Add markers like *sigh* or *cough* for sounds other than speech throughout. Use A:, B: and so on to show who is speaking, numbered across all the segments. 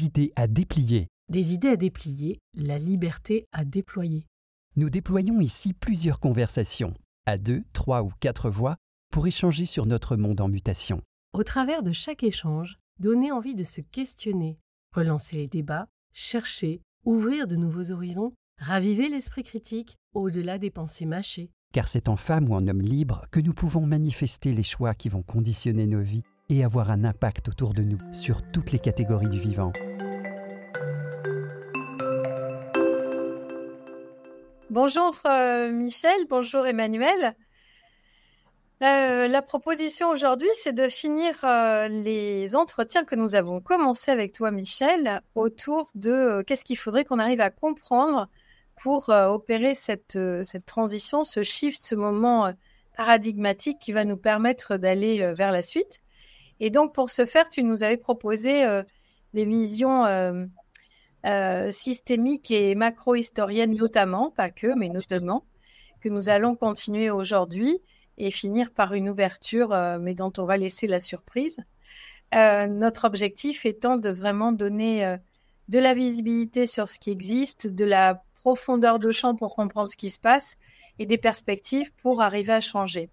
A: des idées
B: à déplier.
C: Des idées à déplier, la liberté à déployer.
B: Nous déployons ici plusieurs conversations, à deux, trois ou quatre voix, pour échanger sur notre monde en mutation.
A: Au travers de chaque échange, donner envie de se questionner, relancer les débats, chercher, ouvrir de nouveaux horizons, raviver l'esprit critique au-delà des pensées mâchées.
B: Car c'est en femme ou en homme libre que nous pouvons manifester les choix qui vont conditionner nos vies et avoir un impact autour de nous sur toutes les catégories du vivant.
A: Bonjour euh, Michel, bonjour Emmanuel. Euh, la proposition aujourd'hui, c'est de finir euh, les entretiens que nous avons commencé avec toi, Michel, autour de qu'est-ce qu'il faudrait qu'on arrive à comprendre pour opérer cette, transition, ce shift, ce moment paradigmatique qui va nous permettre d'aller vers la suite. Et donc, pour ce faire, tu nous avais proposé euh, des visions euh, euh, systémiques et macro-historiennes notamment, pas que, mais notamment, que nous allons continuer aujourd'hui et finir par une ouverture, mais dont on va laisser la surprise. notre objectif étant de vraiment donner de la visibilité sur ce qui existe, de la profondeur de champ pour comprendre ce qui se passe et des perspectives pour arriver à changer.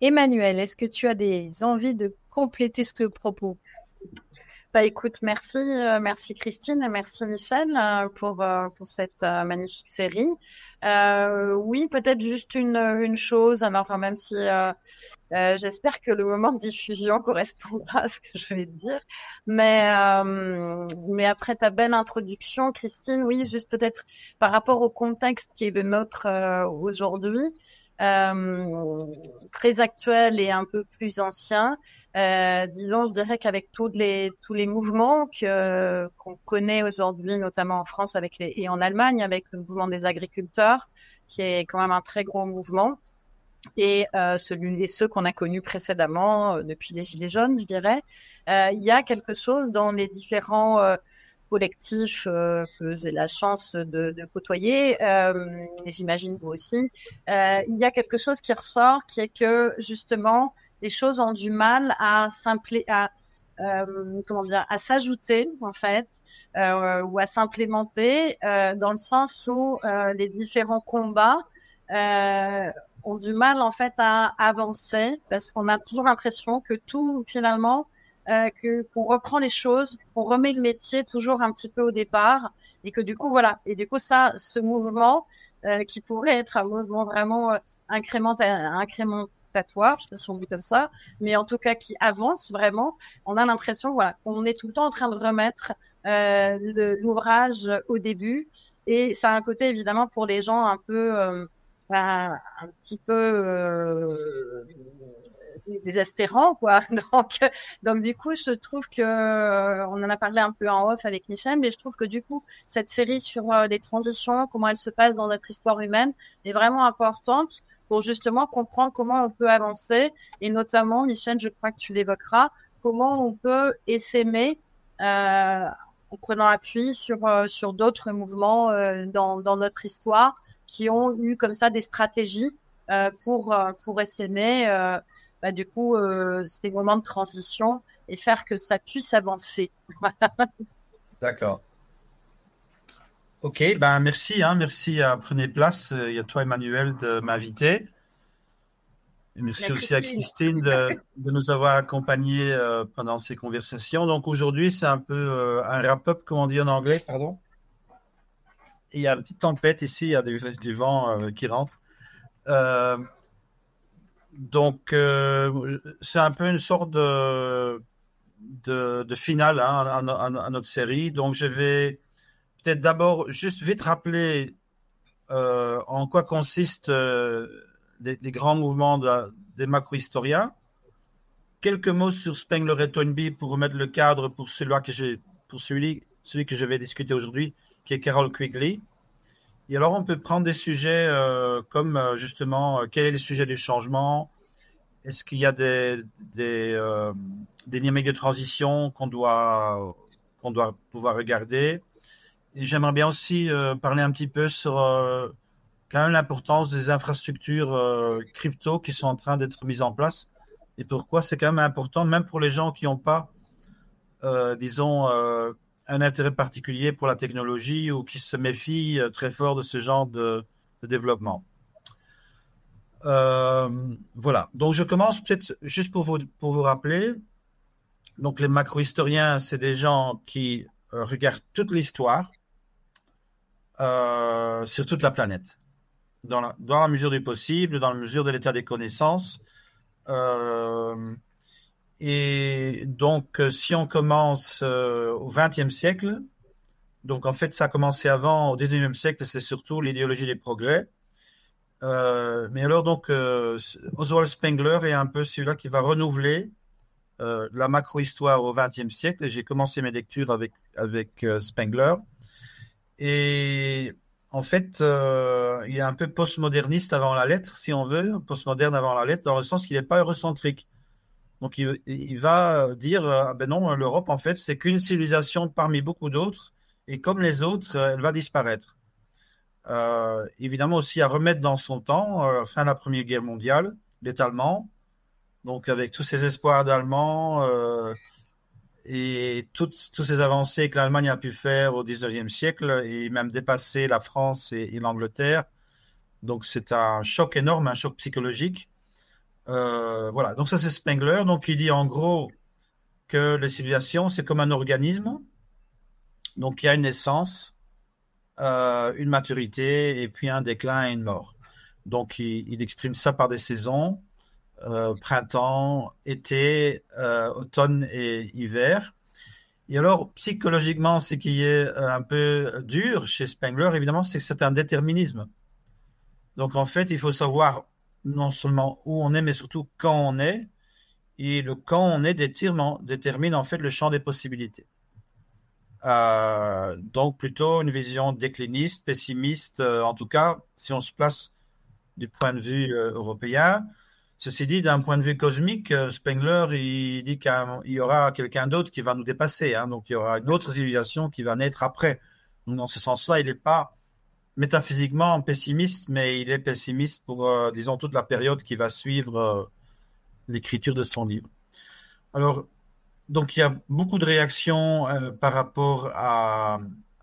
A: Emmanuel, est-ce que tu as des envies de compléter ce propos bah écoute, merci, euh, merci
C: Christine, merci Michel euh, pour euh, pour cette magnifique série. oui, peut-être juste une chose. Alors même si j'espère que le moment de diffusion *laughs* correspondra à ce que je vais dire, mais mais après ta belle introduction, Christine, oui, juste peut-être par rapport au contexte qui est le nôtre aujourd'hui. Euh, très actuel et un peu plus ancien. Euh, disons, je dirais qu'avec tous les tous les mouvements que qu'on connaît aujourd'hui, notamment en France avec les, et en Allemagne, avec le mouvement des agriculteurs, qui est quand même un très gros mouvement, et euh, celui et ceux qu'on a connus précédemment euh, depuis les gilets jaunes, je dirais, euh, il y a quelque chose dans les différents euh, que j'ai la chance de, de côtoyer, euh, et j'imagine vous aussi, euh, il y a quelque chose qui ressort, qui est que justement, les choses ont du mal à simpler à euh, comment dire, à s'ajouter en fait, euh, ou à s'implémenter euh, dans le sens où euh, les différents combats ont du mal en fait à avancer parce qu'on a toujours l'impression que tout finalement euh, que qu'on reprend les choses, qu'on remet le métier toujours un petit peu au départ, et que du coup voilà, et du coup ça, ce mouvement euh, qui pourrait être un mouvement vraiment euh, incrémentaire, incrément, incrémentatoire, je sais pas si on dit comme ça, mais en tout cas qui avance vraiment, on a l'impression voilà, qu'on est tout le temps en train de remettre euh, l'ouvrage au début. Et ça a un côté évidemment pour les gens un peu, ben, un petit peu, désespérant, quoi. *laughs* Donc, donc du coup, je trouve que euh, on en a parlé un peu en off avec Michel, mais je trouve que du coup, cette série sur euh, les transitions, comment elles se passent dans notre histoire humaine, est vraiment importante pour justement comprendre comment on peut avancer et notamment, Michel, je crois que tu l'évoqueras, comment on peut essaimer euh, en prenant appui sur euh, sur d'autres mouvements euh, dans dans notre histoire qui ont eu comme ça des stratégies pour pour essaimer bah, du coup, euh, ces moments de transition et faire que ça puisse avancer. *laughs*
B: D'accord. Ok, ben merci, hein. merci à euh, Prenez Place et euh, à toi Emmanuel de m'inviter. Merci aussi à Christine *laughs* de, nous avoir accompagnés pendant ces conversations. Donc aujourd'hui, c'est un peu un wrap-up, comme on dit en anglais, pardon. il y a une petite tempête ici, il y a des, vent vents qui rentrent. Donc, euh, c'est un peu une sorte de, finale hein, à, notre série. Donc, je vais peut-être d'abord juste vite rappeler euh, en quoi consistent euh, les, grands mouvements des macro-historiens. Quelques mots sur Spengler et Toynbee pour remettre le cadre pour, celui que, j'ai, pour celui, celui que je vais discuter aujourd'hui, qui est Carol Quigley. Et alors, on peut prendre des sujets euh, comme euh, justement, euh, quel est le sujet du changement Est-ce qu'il y a des, des, dynamiques de transition qu'on doit, qu'on doit pouvoir regarder Et j'aimerais bien aussi parler un petit peu sur quand même l'importance des infrastructures crypto qui sont en train d'être mises en place et pourquoi c'est quand même important, même pour les gens qui n'ont pas, disons, un intérêt particulier pour la technologie ou qui se méfie euh, très fort de ce genre de, développement. Euh, voilà. Donc je commence peut-être juste pour vous, pour vous rappeler. Donc les macro-historiens, c'est des gens qui euh, regardent toute l'histoire sur toute la planète, dans la, dans la, mesure du possible, dans la mesure de l'état des connaissances. Et donc, euh, si on commence euh, au XXe siècle, donc en fait, ça a commencé avant, au XIXe siècle, c'est surtout l'idéologie des progrès. Euh, mais alors, donc, Oswald Spengler est un peu celui-là qui va renouveler la macro-histoire au XXe siècle. j'ai commencé mes lectures avec, avec Spengler. Et en fait, il est un peu postmoderniste avant la lettre, si on veut, postmoderne avant la lettre, dans le sens qu'il n'est pas eurocentrique. Donc il, va euh, dire, euh, ah ben non, l'Europe, en fait, c'est qu'une civilisation parmi beaucoup d'autres, et comme les autres, euh, elle va disparaître. évidemment aussi à remettre dans son temps, fin de la Première Guerre mondiale, l'État allemand, donc avec tous ces espoirs d'Allemands et toutes, toutes ces avancées que l'Allemagne a pu faire au 19e siècle, et même dépasser la France et l'Angleterre. Donc c'est un choc énorme, un choc psychologique euh, voilà, donc ça c'est Spengler. Donc il dit en gros que les civilisations, c'est comme un organisme. Donc il y a une naissance, euh, une maturité, et puis un déclin et une mort. Donc il, exprime ça par des saisons, euh, printemps, été, automne et hiver. Et alors, psychologiquement, ce qui est un peu dur chez Spengler, évidemment, c'est que c'est un déterminisme. Donc en fait, il faut savoir non seulement où on est, mais surtout quand on est. Et le quand on est détermine, détermine en fait le champ des possibilités. Euh, donc plutôt une vision décliniste, pessimiste, euh, en tout cas, si on se place du point de vue euh, européen. Ceci dit, d'un point de vue cosmique, Spengler, il dit qu'il y aura quelqu'un d'autre qui va nous dépasser. Hein. donc il y aura une autre civilisation qui va naître après. Donc, dans ce sens-là, il n'est pas métaphysiquement pessimiste, mais il est pessimiste pour, euh, disons, toute la période qui va suivre euh, l'écriture de son livre. Alors, donc il y a beaucoup de réactions euh, par rapport à,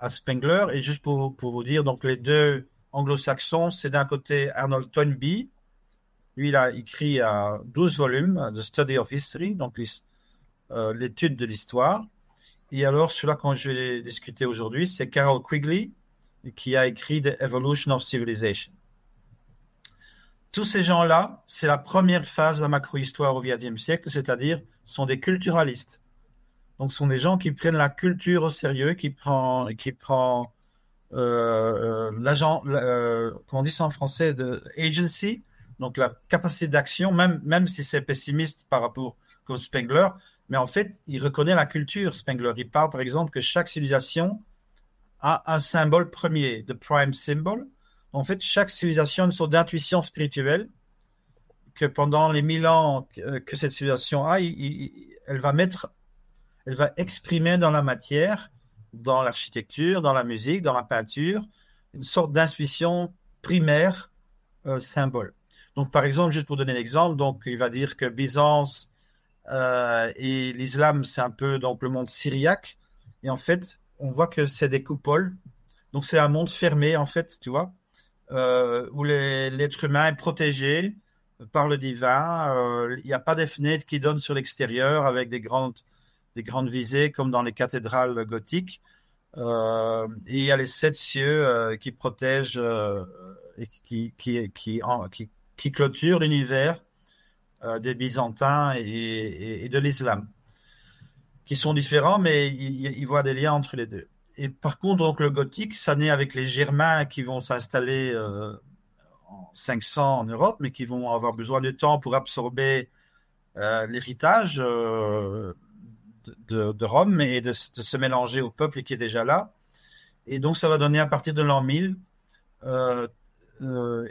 B: Spengler. Et juste pour, vous dire, donc les deux anglo-saxons, c'est d'un côté Arnold Toynbee. Lui, il a écrit à 12 volumes The Study of History, donc l'étude de l'histoire. Et alors, celui-là, quand je vais discuter aujourd'hui, c'est Carol Quigley, qui a écrit The Evolution of Civilization. Tous ces gens-là, c'est la première phase de la macro-histoire au XXe siècle, c'est-à-dire sont des culturalistes. Donc, ce sont des gens qui prennent la culture au sérieux, qui prend, qui prend euh, euh, l'agent, euh, comment on dit ça en français, de agency, donc la capacité d'action, même, même si c'est pessimiste par rapport à Spengler, mais en fait, il reconnaît la culture, Spengler. Il parle, par exemple, que chaque civilisation a un symbole premier, the prime symbol. En fait, chaque civilisation a une sorte d'intuition spirituelle que pendant les mille ans que euh, cette civilisation a, elle va mettre, elle va exprimer dans la matière, dans l'architecture, dans la musique, dans la peinture, une sorte d'intuition primaire euh, symbole. Donc, par exemple, juste pour donner l'exemple, donc il va dire que Byzance euh, et l'islam, c'est un peu donc le monde syriaque. Et en fait, on voit que c'est des coupoles. Donc c'est un monde fermé en fait, tu vois, euh, où l'être humain est protégé par le divin. Euh, il n'y a pas des fenêtres qui donnent sur l'extérieur avec des grandes, des grandes visées comme dans les cathédrales gothiques. Euh, il y a les sept cieux qui protègent et qui, qui, qui, clôturent l'univers des Byzantins et de l'islam qui sont différents, mais ils voient voit des liens entre les deux. Et par contre, donc le gothique, ça naît avec les Germains qui vont s'installer euh, en 500 en Europe, mais qui vont avoir besoin de temps pour absorber euh, l'héritage euh, de, Rome et de, de, se mélanger au peuple qui est déjà là. Et donc, ça va donner à partir de l'an 1000.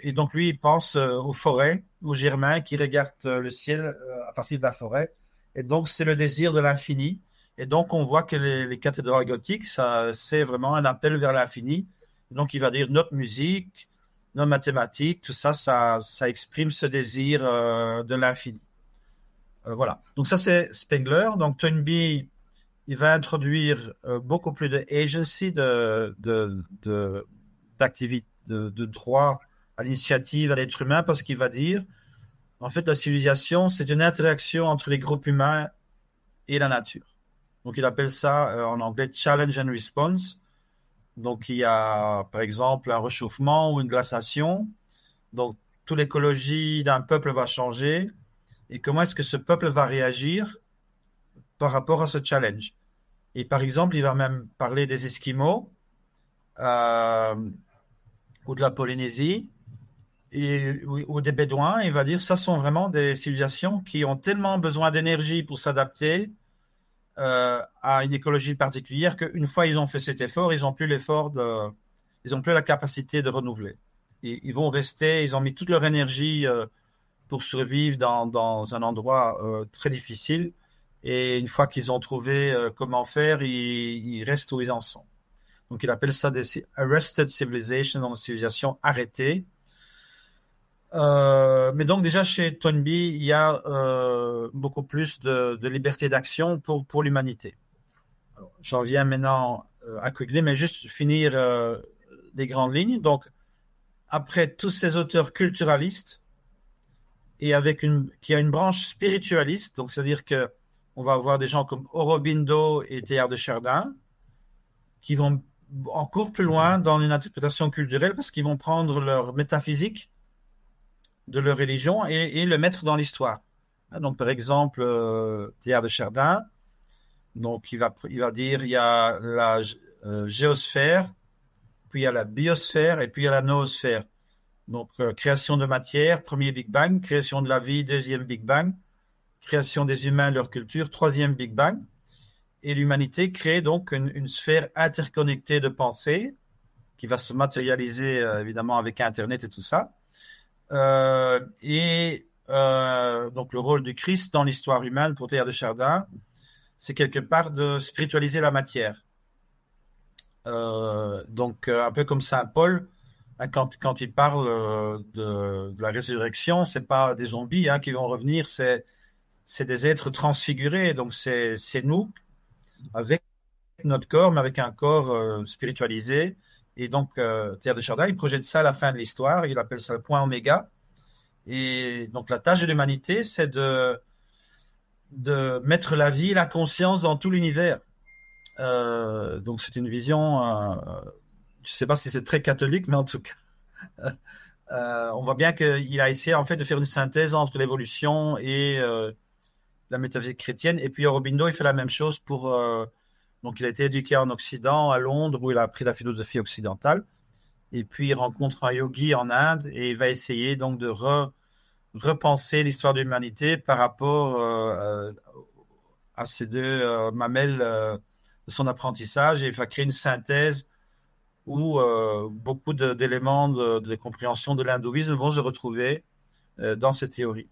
B: et donc, lui, il pense aux forêts, aux Germains qui regardent le ciel à partir de la forêt. Et donc, c'est le désir de l'infini et donc, on voit que les, cathédrales gothiques, ça, c'est vraiment un appel vers l'infini. Donc, il va dire notre musique, nos mathématiques, tout ça, ça, ça exprime ce désir euh, de l'infini. Euh, voilà. Donc, ça, c'est Spengler. Donc, Toynbee, il va introduire euh, beaucoup plus de agency, de, de, d'activité, de droit à l'initiative, à l'être humain, parce qu'il va dire, en fait, la civilisation, c'est une interaction entre les groupes humains et la nature. Donc, il appelle ça euh, en anglais challenge and response. Donc, il y a, par exemple, un réchauffement ou une glaciation. Donc, toute l'écologie d'un peuple va changer. Et comment est-ce que ce peuple va réagir par rapport à ce challenge Et par exemple, il va même parler des Esquimaux euh, ou de la Polynésie ou, des Bédouins. Il va dire, ça sont vraiment des civilisations qui ont tellement besoin d'énergie pour s'adapter euh, à une écologie particulière qu'une fois ils ont fait cet effort, ils n'ont plus l'effort de, ils ont plus la capacité de renouveler. Ils, ils vont rester, ils ont mis toute leur énergie euh, pour survivre dans, dans un endroit euh, très difficile. Et une fois qu'ils ont trouvé comment faire, ils, ils, restent où ils en sont. Donc il appelle ça des arrested civilization, donc civilisation arrêtée. Euh, mais donc déjà chez Tonby il y a euh, beaucoup plus de, de liberté d'action pour, pour l'humanité. J'en viens maintenant euh, à Quigley, mais juste finir euh, les grandes lignes. Donc après tous ces auteurs culturalistes et avec une qui a une branche spiritualiste, donc c'est-à-dire que on va avoir des gens comme Orobindo et Théard de Chardin qui vont encore plus loin dans une interprétation culturelle parce qu'ils vont prendre leur métaphysique de leur religion et, le mettre dans l'histoire. Hein, donc, par exemple, euh, Thierry de Chardin, donc il va, il va dire il y a la euh, géosphère, puis il y a la biosphère et puis il y a la noosphère. Donc, euh, création de matière, premier Big Bang, création de la vie, deuxième Big Bang, création des humains, leur culture, troisième Big Bang. Et l'humanité crée donc une, sphère interconnectée de pensée qui va se matérialiser évidemment avec Internet et tout ça. Euh, et euh, donc le rôle du Christ dans l'histoire humaine pour Théodore de Chardin, c'est quelque part de spiritualiser la matière. Euh, donc un peu comme Saint Paul, hein, quand, il parle de, la résurrection, c'est pas des zombies hein, qui vont revenir, c'est des êtres transfigurés. Donc c'est nous avec notre corps, mais avec un corps spiritualisé. Et donc, euh, de Chardin, il projette ça à la fin de l'histoire, il appelle ça le point oméga. Et donc, la tâche de l'humanité, c'est de, de mettre la vie, la conscience dans tout l'univers. Euh, donc, c'est une vision, euh, je ne sais pas si c'est très catholique, mais en tout cas, *laughs* euh, on voit bien qu'il a essayé en fait de faire une synthèse entre l'évolution et la métaphysique chrétienne. Et puis, Aurobindo, il fait la même chose pour donc, il a été éduqué en Occident, à Londres, où il a appris la philosophie occidentale. Et puis, il rencontre un yogi en Inde et il va essayer donc de repenser l'histoire de l'humanité par rapport euh, euh, à ces deux euh, mamelles de son apprentissage et il va créer une synthèse où beaucoup d'éléments de, compréhension de l'hindouisme vont se retrouver dans ces théories.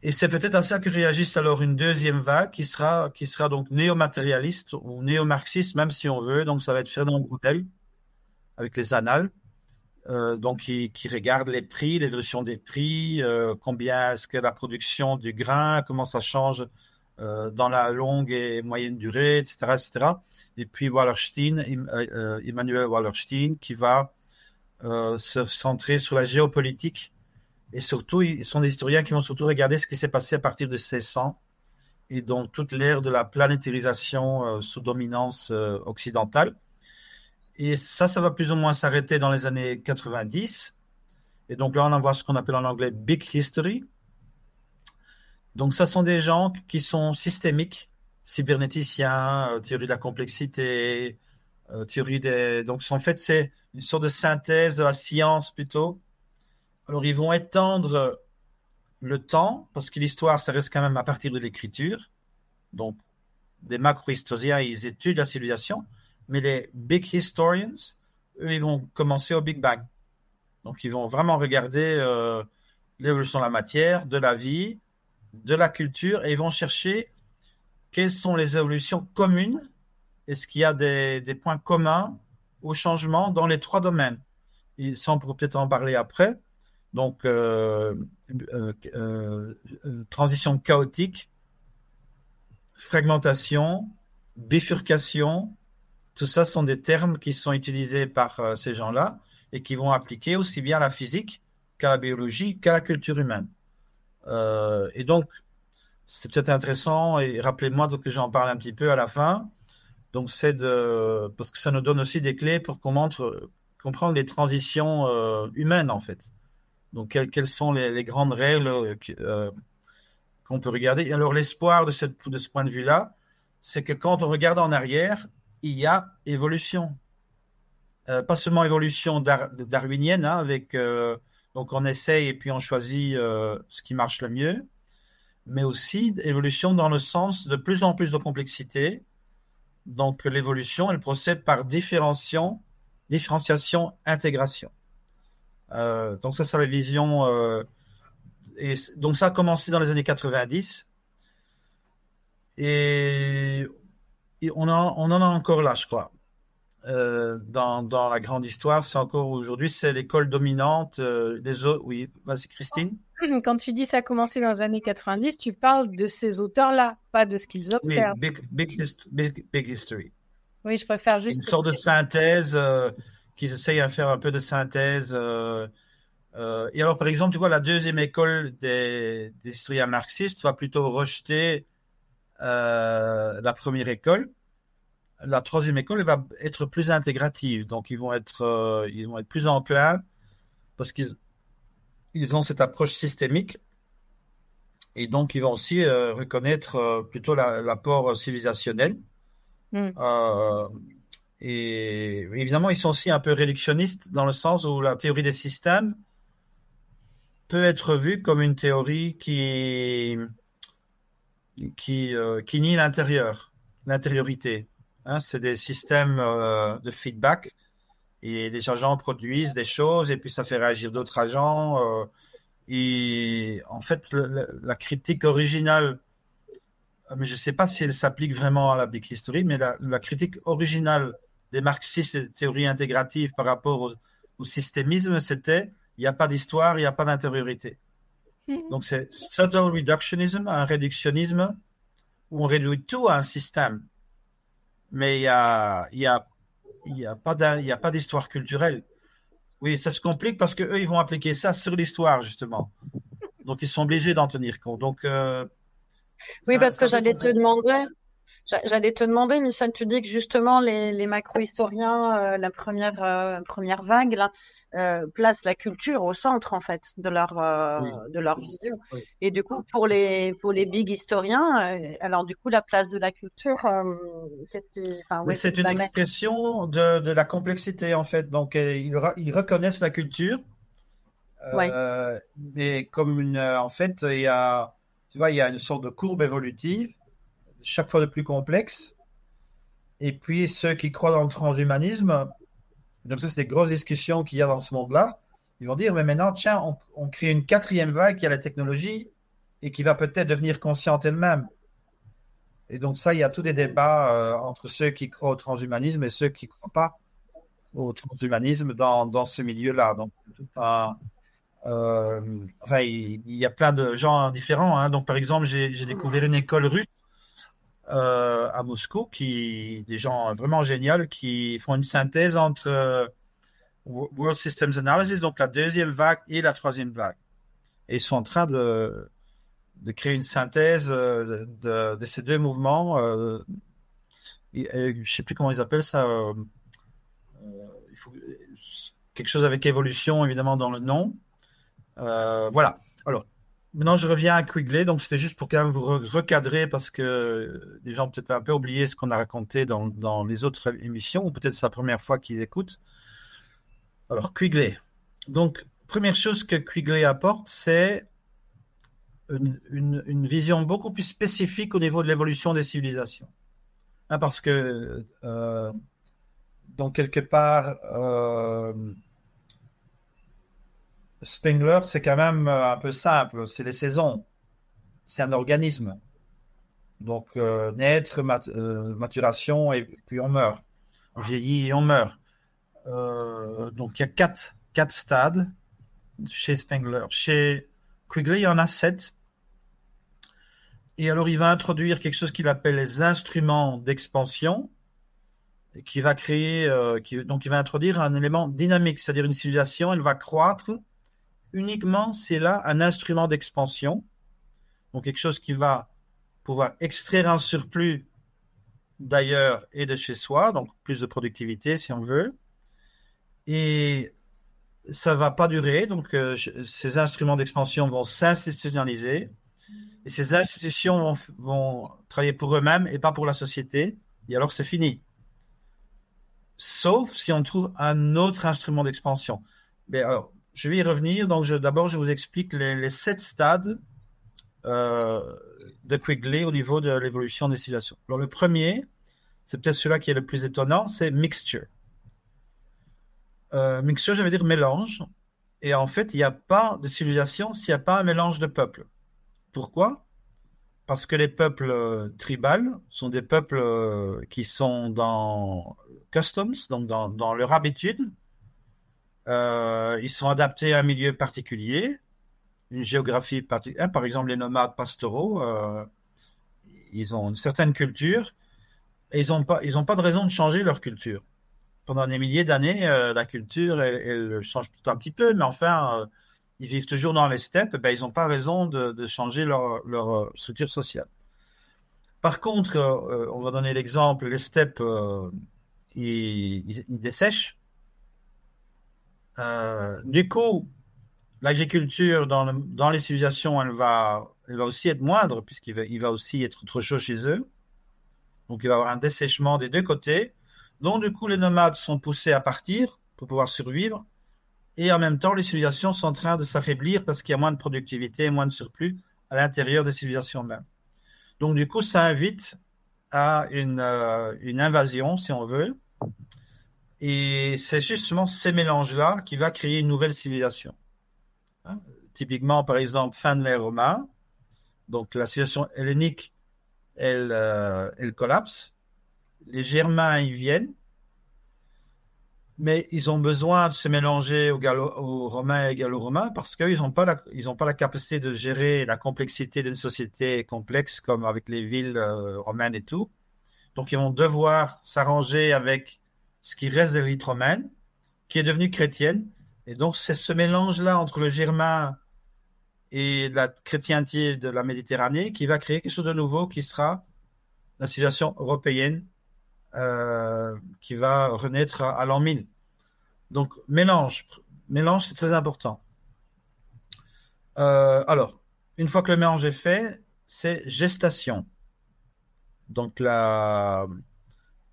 B: Et c'est peut-être à ça que réagisse alors une deuxième vague qui sera, qui sera donc néo-matérialiste ou néo-marxiste, même si on veut. Donc ça va être Fernand Goudel avec les annales, euh, donc qui, qui, regarde les prix, l'évolution des prix, euh, combien est-ce que la production du grain, comment ça change euh, dans la longue et moyenne durée, etc., etc. Et puis Wallerstein, Emmanuel Wallerstein, qui va se centrer sur la géopolitique et surtout, ils sont des historiens qui vont surtout regarder ce qui s'est passé à partir de 1600 et donc toute l'ère de la planétarisation euh, sous dominance euh, occidentale. Et ça, ça va plus ou moins s'arrêter dans les années 90. Et donc là, on en voit ce qu'on appelle en anglais Big History. Donc ça sont des gens qui sont systémiques, cybernéticiens, euh, théorie de la complexité, théorie des... Donc en fait, c'est une sorte de synthèse de la science plutôt, alors, ils vont étendre le temps, parce que l'histoire, ça reste quand même à partir de l'écriture. Donc, des macro ils étudient la civilisation, mais les big historians, eux, ils vont commencer au Big Bang. Donc, ils vont vraiment regarder euh, l'évolution de la matière, de la vie, de la culture, et ils vont chercher quelles sont les évolutions communes, est-ce qu'il y a des, points communs au changement dans les trois domaines. ils ça, pour peut-être en parler après. Donc, euh, euh, euh, transition chaotique, fragmentation, bifurcation, tout ça sont des termes qui sont utilisés par ces gens-là et qui vont appliquer aussi bien à la physique qu'à la biologie, qu'à la culture humaine. et donc, c'est peut-être intéressant et rappelez-moi que j'en parle un petit peu à la fin. Donc c'est de parce que ça nous donne aussi des clés pour comprendre les transitions humaines en fait. Donc, quelles sont les, grandes règles euh, euh, qu'on peut regarder Alors, l'espoir de, de ce point de vue-là, c'est que quand on regarde en arrière, il y a évolution. Euh, pas seulement évolution darwinienne, hein, avec donc on essaye et puis on choisit ce qui marche le mieux, mais aussi évolution dans le sens de plus en plus de complexité. Donc l'évolution, elle procède par différenciation, différenciation, intégration. Euh, donc ça, c'est la vision. Euh, et donc ça a commencé dans les années 90. Et, on, en, on, en a encore là, je crois. Dans, la grande histoire, c'est encore aujourd'hui, c'est l'école dominante. les euh, oui, vas-y Christine
A: quand tu dis ça a commencé dans les années 90, tu parles de ces auteurs-là, pas de ce qu'ils observent.
B: Oui, big, history.
A: Oui, je préfère juste. Une sorte de
B: synthèse qu'ils essayent à faire un peu de synthèse. Euh, euh, et alors, par exemple, tu vois, la deuxième école des, historiens marxistes va plutôt rejeter euh, la première école. La troisième école elle va être plus intégrative, donc ils vont être, ils vont être plus enclins parce qu'ils ils ont cette approche systémique et donc ils vont aussi reconnaître plutôt l'apport civilisationnel. Hmm. Et évidemment, ils sont aussi un peu réductionnistes dans le sens où la théorie des systèmes peut être vue comme une théorie qui, qui, euh, qui nie l'intérieur, l'intériorité. Hein, c'est des systèmes euh, de feedback et les agents produisent des choses et puis ça fait réagir d'autres agents. Euh, et en fait, la critique originale mais je ne sais pas si elle s'applique vraiment à la Big History, mais la critique originale des marxistes théories intégratives par rapport au, systémisme, c'était il n'y a pas d'histoire, il n'y a pas d'intériorité. Hmm. Donc c'est subtle reductionism, un réductionnisme où on réduit tout à un système. Mais il n'y a, y a, y a pas d'histoire culturelle. Oui, ça se complique parce qu'eux, ils vont appliquer ça sur l'histoire, justement. Donc ils sont obligés d'en tenir compte. Donc, euh,
C: oui, parce que j'allais te demander, J'allais te demander, Michel, tu dis que justement les, macro-historiens, euh, la première, euh, première vague, là, euh, placent la culture au centre en fait de leur, de leur vision. Et du coup, pour les, pour les big historiens, alors du coup, la place de la culture, c'est une
B: expression de, de, la complexité en fait. Donc, ils, reconnaissent la culture. Mais comme une. En fait, il y a, tu vois, il y a une sorte de courbe évolutive chaque fois de plus complexe. Et puis ceux qui croient dans le transhumanisme, donc ça c'est des grosses discussions qu'il y a dans ce monde-là, ils vont dire, mais maintenant, tiens, on, crée une quatrième vague qui a la technologie et qui va peut-être devenir consciente elle-même. Et donc ça, il y a tous des débats euh, entre ceux qui croient au transhumanisme et ceux qui ne croient pas au transhumanisme dans, dans ce milieu-là. Donc euh, enfin, il y a plein de gens différents. Hein. Donc par exemple, j'ai découvert une école russe euh, à Moscou, qui des gens vraiment géniaux, qui font une synthèse entre euh, World Systems Analysis, donc la deuxième vague et la troisième vague. Et ils sont en train de, de créer une synthèse euh, de, ces deux mouvements. je ne sais plus comment ils appellent ça. il faut, quelque chose avec évolution, évidemment, dans le nom. voilà. Alors, maintenant, je reviens à Quigley. Donc, c'était juste pour quand même vous recadrer parce que les euh, gens peut-être un peu oublié ce qu'on a raconté dans, dans, les autres émissions ou peut-être c'est la première fois qu'ils écoutent. Alors, Quigley. Donc, première chose que Quigley apporte, c'est une, vision beaucoup plus spécifique au niveau de l'évolution des civilisations. Hein, parce que, euh, donc, quelque part, euh, Spengler, c'est quand même euh, un peu simple. C'est les saisons. C'est un organisme. Donc, euh, naître, euh, maturation, et puis on meurt. On vieillit et on meurt. donc, il y a quatre, stades chez Spengler. Chez Quigley, il y en a sept. Et alors, il va introduire quelque chose qu'il appelle les instruments d'expansion, qui va créer, qui, donc il va introduire un élément dynamique, c'est-à-dire une civilisation, elle va croître uniquement c'est là un instrument d'expansion, donc quelque chose qui va pouvoir extraire un surplus d'ailleurs et de chez soi, donc plus de productivité si on veut. Et ça va pas durer, donc euh, ces instruments d'expansion vont s'institutionnaliser et ces institutions vont, vont travailler pour eux-mêmes et pas pour la société, et alors c'est fini. Sauf si on trouve un autre instrument d'expansion. Mais alors, je vais y revenir. Donc, d'abord, je vous explique les, sept stades euh, de Quigley au niveau de l'évolution des civilisations. le premier, c'est peut-être celui-là qui est le plus étonnant, c'est mixture. Euh, mixture, je vais dire mélange. Et en fait, il n'y a pas de civilisation s'il n'y a pas un mélange de peuples. Pourquoi Parce que les peuples euh, tribales sont des peuples qui sont dans customs, donc dans leur habitude, euh, ils sont adaptés à un milieu particulier, une géographie particulière. Hein, par exemple, les nomades pastoraux, euh, ils ont une certaine culture et ils n'ont pas, ils pas de raison de changer leur culture. Pendant des milliers d'années, euh, la culture, elle, change tout un petit peu, mais enfin, ils vivent toujours dans les steppes, ben, ils n'ont pas raison de, changer leur, structure sociale. Par contre, on va donner l'exemple, les steppes, ils dessèchent euh, du coup, l'agriculture dans, les civilisations, elle va, va aussi être moindre, puisqu'il va, il va aussi être trop chaud chez eux. Donc, il va y avoir un dessèchement des deux côtés. Donc, du coup, les nomades sont poussés à partir pour pouvoir survivre. Et en même temps, les civilisations sont en train de s'affaiblir parce qu'il y a moins de productivité, moins de surplus à l'intérieur des civilisations mêmes. Donc, du coup, ça invite à une euh, invasion, si on veut, et c'est justement ces mélanges-là qui va créer une nouvelle civilisation. Hein, typiquement, par exemple, fin de l'ère romaine, donc la civilisation hellénique, elle, euh, elle collapse. Les Germains y viennent, mais ils ont besoin de se mélanger aux, aux Romains et Gallo-Romains parce qu'ils n'ont pas, la, ils pas la capacité de gérer la complexité d'une société complexe comme avec les villes euh, romaines et tout. Donc ils vont devoir s'arranger avec ce qui reste de romaine, qui est devenue chrétienne. Et donc, c'est ce mélange-là entre le germain et la chrétienté de la Méditerranée qui va créer quelque chose de nouveau qui sera la situation européenne euh, qui va renaître à, l'an 1000. Donc, mélange, mélange, c'est très important. Euh, alors, une fois que le mélange est fait, c'est gestation. Donc, la,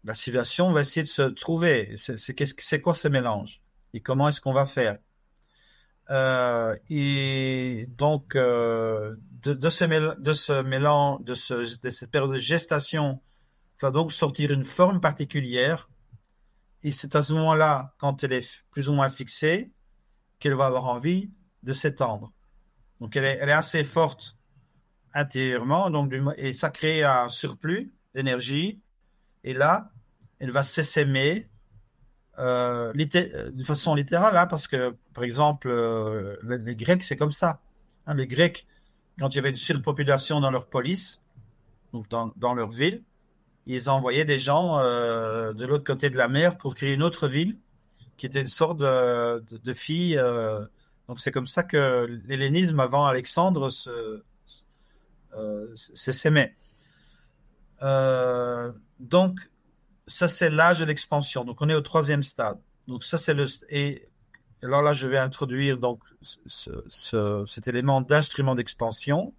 B: la situation va essayer de se trouver. C'est quoi ce mélange Et comment est-ce qu'on va faire euh, et donc euh, de, ce mélange, de ce de, ce, cette période de gestation, va donc sortir une forme particulière. Et c'est à ce moment-là, quand elle est plus ou moins fixée, qu'elle va avoir envie de s'étendre. Donc elle est, elle est, assez forte intérieurement, donc et ça crée un surplus d'énergie. Et là, elle va s'essaimer euh, euh de façon littérale, hein, parce que, par exemple, euh, les, Grecs, c'est comme ça. Hein, les Grecs, quand il y avait une surpopulation dans leur police, donc dans, leur ville, ils envoyaient des gens euh, de l'autre côté de la mer pour créer une autre ville qui était une sorte de, fille. donc c'est comme ça que l'hellénisme avant Alexandre se s'essaimait. donc ça c'est l'âge de l'expansion. Donc on est au troisième stade. Donc ça c'est le et alors là je vais introduire donc cet élément d'instrument d'expansion.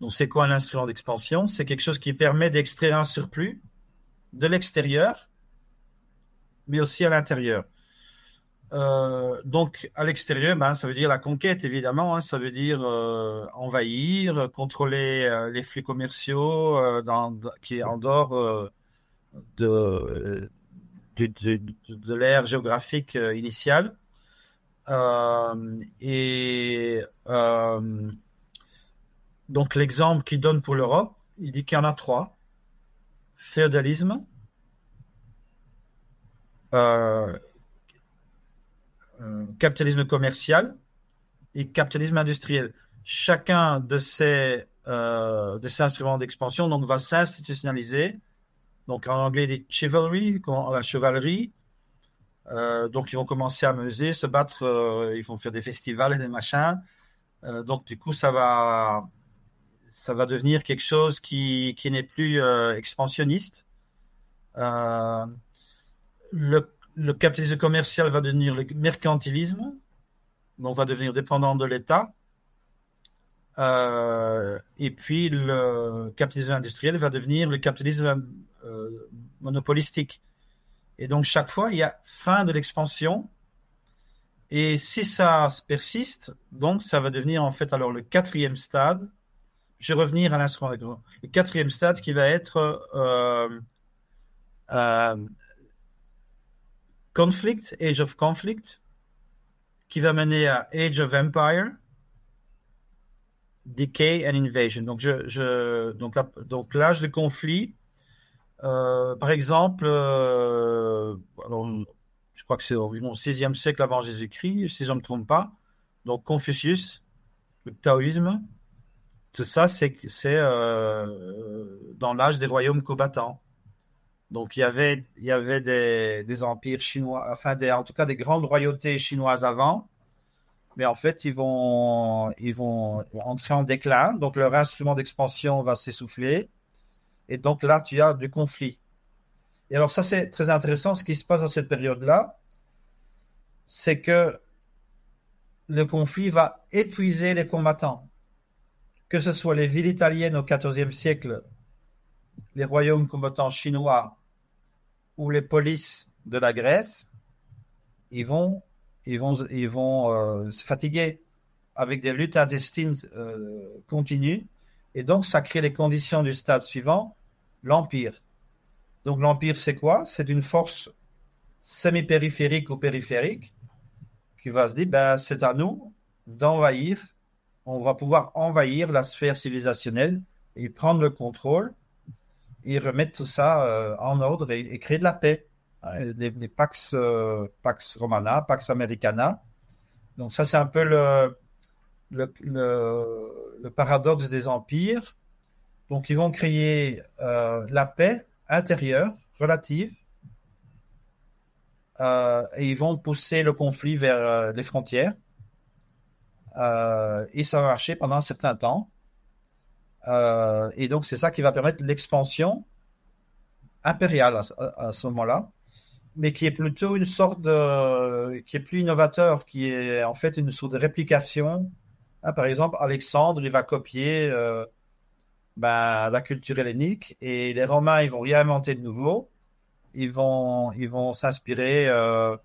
B: Donc c'est quoi un instrument d'expansion C'est quelque chose qui permet d'extraire un surplus de l'extérieur, mais aussi à l'intérieur. Euh, donc à l'extérieur, ben, ça veut dire la conquête évidemment, hein. ça veut dire euh, envahir, contrôler euh, les flux commerciaux qui est en dehors de, de, l'ère géographique euh, initiale. Euh, et euh, donc l'exemple qu'il donne pour l'Europe, il dit qu'il y en a trois. Féodalisme, capitalisme commercial et capitalisme industriel. Chacun de ces, de ces instruments d'expansion donc, va s'institutionnaliser donc en anglais, des chivalry, la chevalerie. Euh, donc ils vont commencer à muser, se battre, euh, ils vont faire des festivals et des machins. Euh, donc du coup, ça va, ça va devenir quelque chose qui, qui n'est plus expansionniste. Le, capitalisme commercial va devenir le mercantilisme, On va devenir dépendant de l'État. Euh, et puis le capitalisme industriel va devenir le capitalisme euh, monopolistique. Et donc chaque fois, il y a fin de l'expansion. Et si ça persiste, donc ça va devenir en fait alors le quatrième stade. Je vais revenir à l'instrument. Le quatrième stade qui va être euh, conflict, age of conflict, qui va mener à age of empire Decay and Invasion. Donc, je, donc, donc l'âge de conflit, euh, par exemple, euh, alors, je crois que c'est environ 6e siècle avant Jésus-Christ, si je ne me trompe pas. Donc, Confucius, le taoïsme, tout ça, c'est, c'est euh, dans l'âge des royaumes combattants. Donc, il y avait, il y avait des, des empires chinois, enfin, des, en tout cas, des grandes royautés chinoises avant mais en fait, ils vont, ils vont entrer en déclin. Donc, leur instrument d'expansion va s'essouffler. Et donc là, tu as du conflit. Et alors, ça, c'est très intéressant. Ce qui se passe à cette période-là, c'est que le conflit va épuiser les combattants. Que ce soit les villes italiennes au XIVe siècle, les royaumes combattants chinois ou les polices de la Grèce, ils vont ils vont, ils vont euh, se fatiguer avec des luttes intestines euh, continues. Et donc, ça crée les conditions du stade suivant, l'Empire. Donc, l'Empire, c'est quoi C'est une force semi-périphérique ou périphérique qui va se dire ben, c'est à nous d'envahir. On va pouvoir envahir la sphère civilisationnelle et prendre le contrôle et remettre tout ça euh, en ordre et créer de la paix les Pax, Romana, Pax Americana. Donc ça, c'est un peu le, paradoxe des empires. Donc ils vont créer euh, la paix intérieure, relative, euh, et ils vont pousser le conflit vers euh, les frontières. et ça va marcher pendant un certain temps. et donc c'est ça qui va permettre l'expansion impériale à ce moment-là mais qui est plutôt une sorte de, qui est plus innovateur, qui est en fait une sorte de réplication. Ah, par exemple, Alexandre, il va copier euh, bah, la culture hellénique et les Romains, ils vont inventer de nouveau. Ils vont, ils vont s'inspirer euh,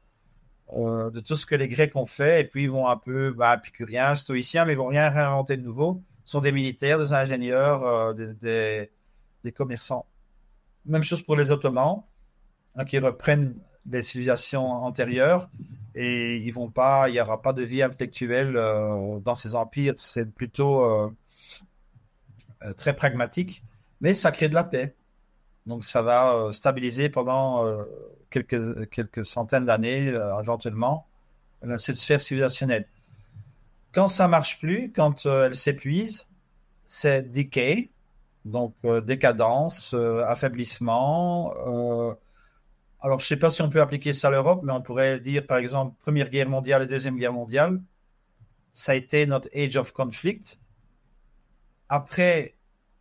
B: euh, de tout ce que les Grecs ont fait et puis ils vont un peu, ben, bah, rien stoïciens, mais ils vont rien réinventer de nouveau. Ce sont des militaires, des ingénieurs, des, des commerçants. Même chose pour les Ottomans qui reprennent les civilisations antérieures et ils vont pas, il n'y aura pas de vie intellectuelle euh, dans ces empires. C'est plutôt euh, euh, très pragmatique, mais ça crée de la paix. Donc ça va stabiliser pendant quelques, quelques centaines d'années, éventuellement, cette sphère civilisationnelle. Quand ça marche plus, quand elle s'épuise, c'est decay, donc décadence, affaiblissement, euh, alors, je ne sais pas si on peut appliquer ça à l'Europe, mais on pourrait dire, par exemple, Première Guerre mondiale et Deuxième Guerre mondiale, ça a été notre Age of Conflict. Après,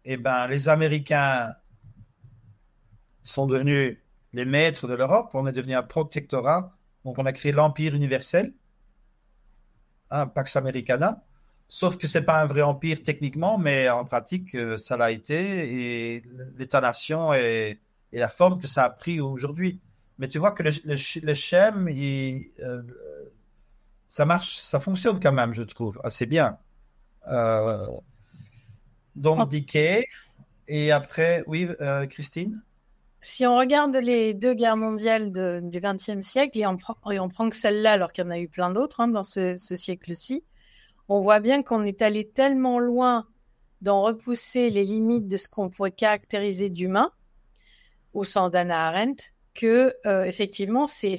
B: eh ben, les Américains sont devenus les maîtres de l'Europe, on est devenu un protectorat, donc on a créé l'Empire universel, un hein, Pax Americana, sauf que ce n'est pas un vrai empire techniquement, mais en pratique, euh, ça l'a été, et l'État-nation est et la forme que ça a pris aujourd'hui. Mais tu vois que le, le, euh, ça marche, ça fonctionne quand même, je trouve, assez ah, bien. Euh, donc, et après, oui, euh, Christine
A: si on regarde les deux guerres mondiales du XXe siècle et on, prend, que celle-là, alors qu'il y en a eu plein d'autres hein, dans ce, ce siècle-ci, on voit bien qu'on est allé tellement loin d'en repousser les limites de ce qu'on pourrait caractériser d'humain, au sens d'Anna Arendt, que euh, effectivement c'est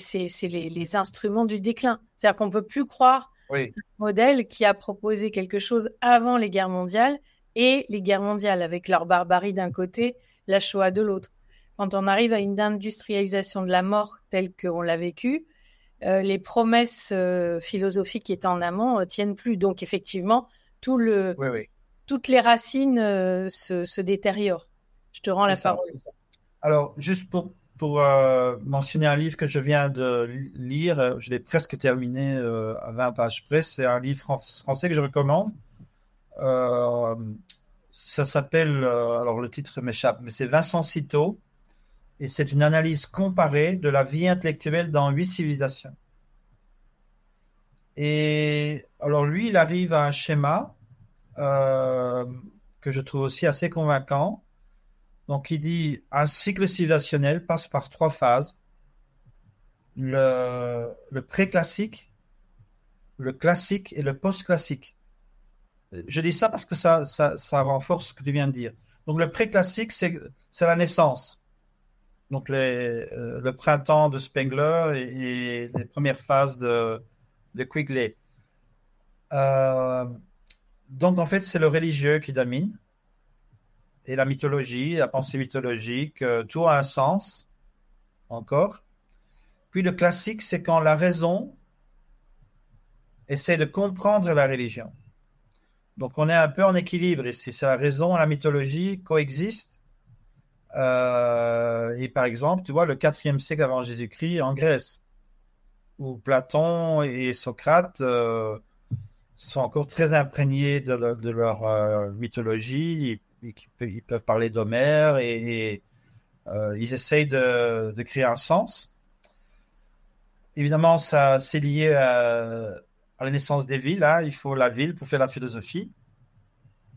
A: les, instruments du déclin. C'est-à-dire qu'on peut plus croire le modèle qui a proposé quelque chose avant les guerres mondiales et les guerres mondiales avec leur barbarie d'un côté, la Shoah de l'autre. Quand on arrive à une industrialisation de la mort telle qu'on l'a vécue, euh, les promesses euh, philosophiques qui étaient en amont tiennent plus. Donc effectivement, tout le, toutes les racines se, détériorent. Je te rends la parole.
B: Alors, juste pour pour euh, mentionner un livre que je viens de lire, euh, je l'ai presque terminé euh, à 20 pages près, c'est un livre français que je recommande. ça s'appelle, alors le titre m'échappe, mais c'est Vincent Citeau, et c'est une analyse comparée de la vie intellectuelle dans huit civilisations. Et alors lui, il arrive à un schéma que je trouve aussi assez convaincant donc il dit un cycle civilisationnel passe par trois phases. Le, le classique le classique et le postclassique. Je dis ça parce que ça, ça, ça, renforce ce que tu viens de dire. Donc le préclassique, classique c'est la naissance. Donc les, euh, le printemps de Spengler et, les premières phases de, de Quigley. Euh, donc en fait, c'est le religieux qui domine et la mythologie, la pensée mythologique, euh, tout a un sens encore. Puis le classique, c'est quand la raison essaie de comprendre la religion. Donc on est un peu en équilibre ici. C'est la raison et la mythologie coexistent. Euh, et par exemple, tu vois, le 4e siècle avant Jésus-Christ en Grèce, où Platon et Socrate euh, sont encore très imprégnés de, leur mythologie ils peuvent parler d'Homère et, euh, ils essayent de, créer un sens. Évidemment, ça c'est lié à, la naissance des villes. Hein. Il faut la ville pour faire la philosophie.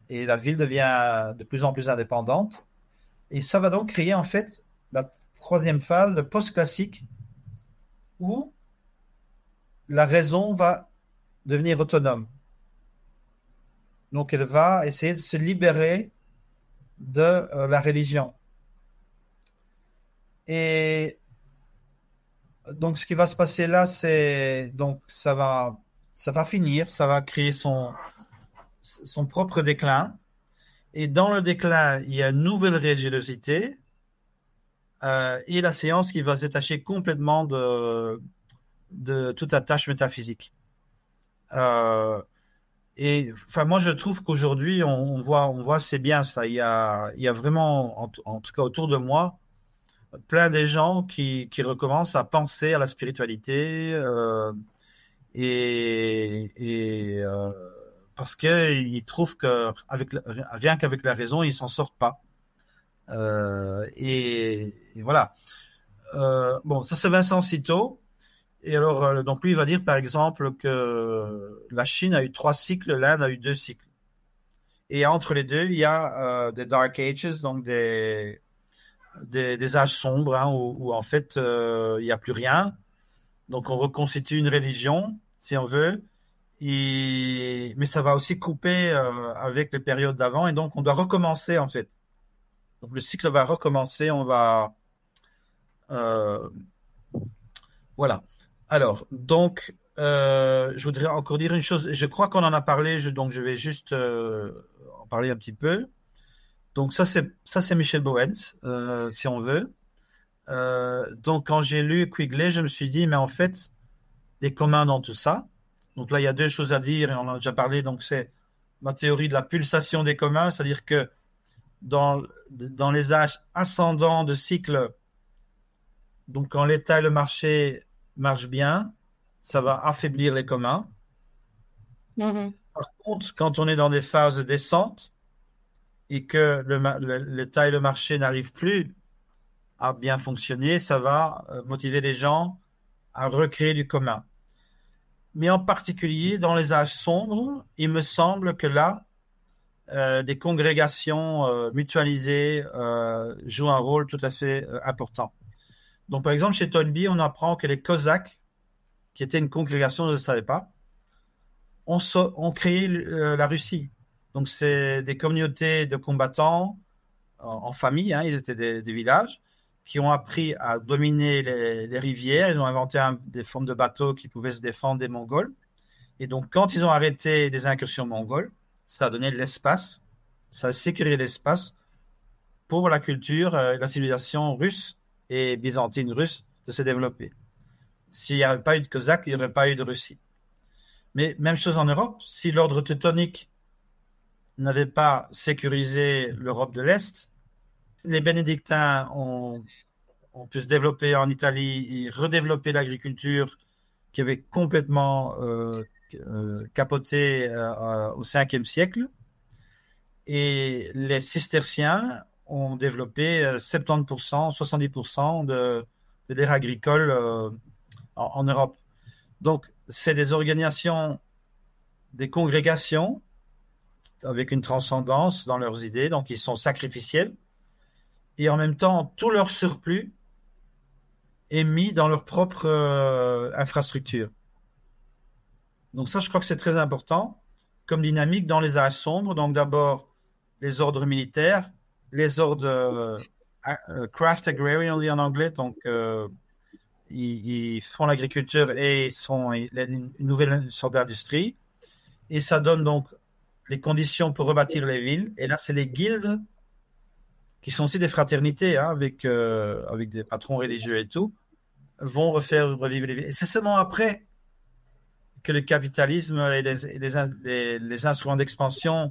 B: Et la ville devient de plus en plus indépendante. Et ça va donc créer en fait la troisième phase, le post-classique, où la raison va devenir autonome. Donc elle va essayer de se libérer de euh, la religion. Et donc, ce qui va se passer là, c'est donc ça va, ça va finir, ça va créer son, son propre déclin. Et dans le déclin, il y a une nouvelle religiosité euh, et la séance qui va se détacher complètement de, de toute attache métaphysique. Euh, et enfin, moi, je trouve qu'aujourd'hui, on, voit, on voit, c'est bien ça. Il y a, il y a vraiment, en, tout cas autour de moi, plein des gens qui, qui recommencent à penser à la spiritualité euh, et, et euh, parce qu'ils trouvent que avec, rien qu'avec la raison, ils s'en sortent pas. Euh, et, voilà. Euh, bon, ça c'est Vincent Citeau. Et alors, euh, donc lui, il va dire par exemple que la Chine a eu trois cycles, l'Inde a eu deux cycles. Et entre les deux, il y a euh, des Dark Ages, donc des, des, âges sombres, hein, où, en fait, euh, il n'y a plus rien. Donc on reconstitue une religion, si on veut. Mais ça va aussi couper avec les périodes d'avant, et donc on doit recommencer, en fait. Donc le cycle va recommencer, on va... voilà. Alors, donc, euh, je voudrais encore dire une chose. Je crois qu'on en a parlé, donc je vais juste euh, en parler un petit peu. Donc ça, c'est ça, c'est Michel Bowens, euh, si on veut. donc quand j'ai lu Quigley, je me suis dit, mais en fait, les communs dans tout ça. Donc là, il y a deux choses à dire et on en a déjà parlé. Donc c'est ma théorie de la pulsation des communs, c'est-à-dire que dans, dans les âges ascendants de cycle, donc quand l'État et le marché marche bien, ça va affaiblir les communs. Mm-hmm. Par contre, quand on est dans des phases de et que le, le, le taille de marché n'arrive plus à bien fonctionner, ça va euh, motiver les gens à recréer du commun. Mais en particulier dans les âges sombres, il me semble que là, euh, des congrégations euh, mutualisées jouent un rôle tout à fait important. Donc, par exemple, chez tonby on apprend que les Cosaques, qui étaient une congrégation, je ne savais pas, ont, créé euh, la Russie. Donc, c'est des communautés de combattants en, famille, hein, ils étaient des, villages, qui ont appris à dominer les, rivières, ils ont inventé des formes de bateaux qui pouvaient se défendre des Mongols. Et donc, quand ils ont arrêté les incursions mongoles, ça a donné l'espace, ça a sécurisé l'espace pour la culture et euh, la civilisation russe et byzantine russe de se développer. S'il n'y avait pas eu de Cosaques, il n'y aurait pas eu de Russie. Mais même chose en Europe, si l'ordre teutonique n'avait pas sécurisé l'Europe de l'Est, les bénédictins ont, pu se développer en Italie et redévelopper l'agriculture qui avait complètement euh, euh, capoté euh, au 5e siècle. Et les cisterciens ont développé 70%, euh, 70% de, de agricole euh, en, Europe. Donc, c'est des organisations, des congrégations avec une transcendance dans leurs idées, donc ils sont sacrificiels. Et en même temps, tout leur surplus est mis dans leur propre euh, infrastructure. Donc ça, je crois que c'est très important comme dynamique dans les âges sombres. Donc d'abord les ordres militaires, les ordres euh, euh, craft agrarian, en anglais, donc euh, ils, font l'agriculture et ils sont une nouvelle sorte d'industrie. Et ça donne donc les conditions pour rebâtir les villes. Et là, c'est les guildes qui sont aussi des fraternités hein, avec, avec des patrons religieux et tout, vont refaire revivre les villes. Et c'est seulement après que le capitalisme et les instruments d'expansion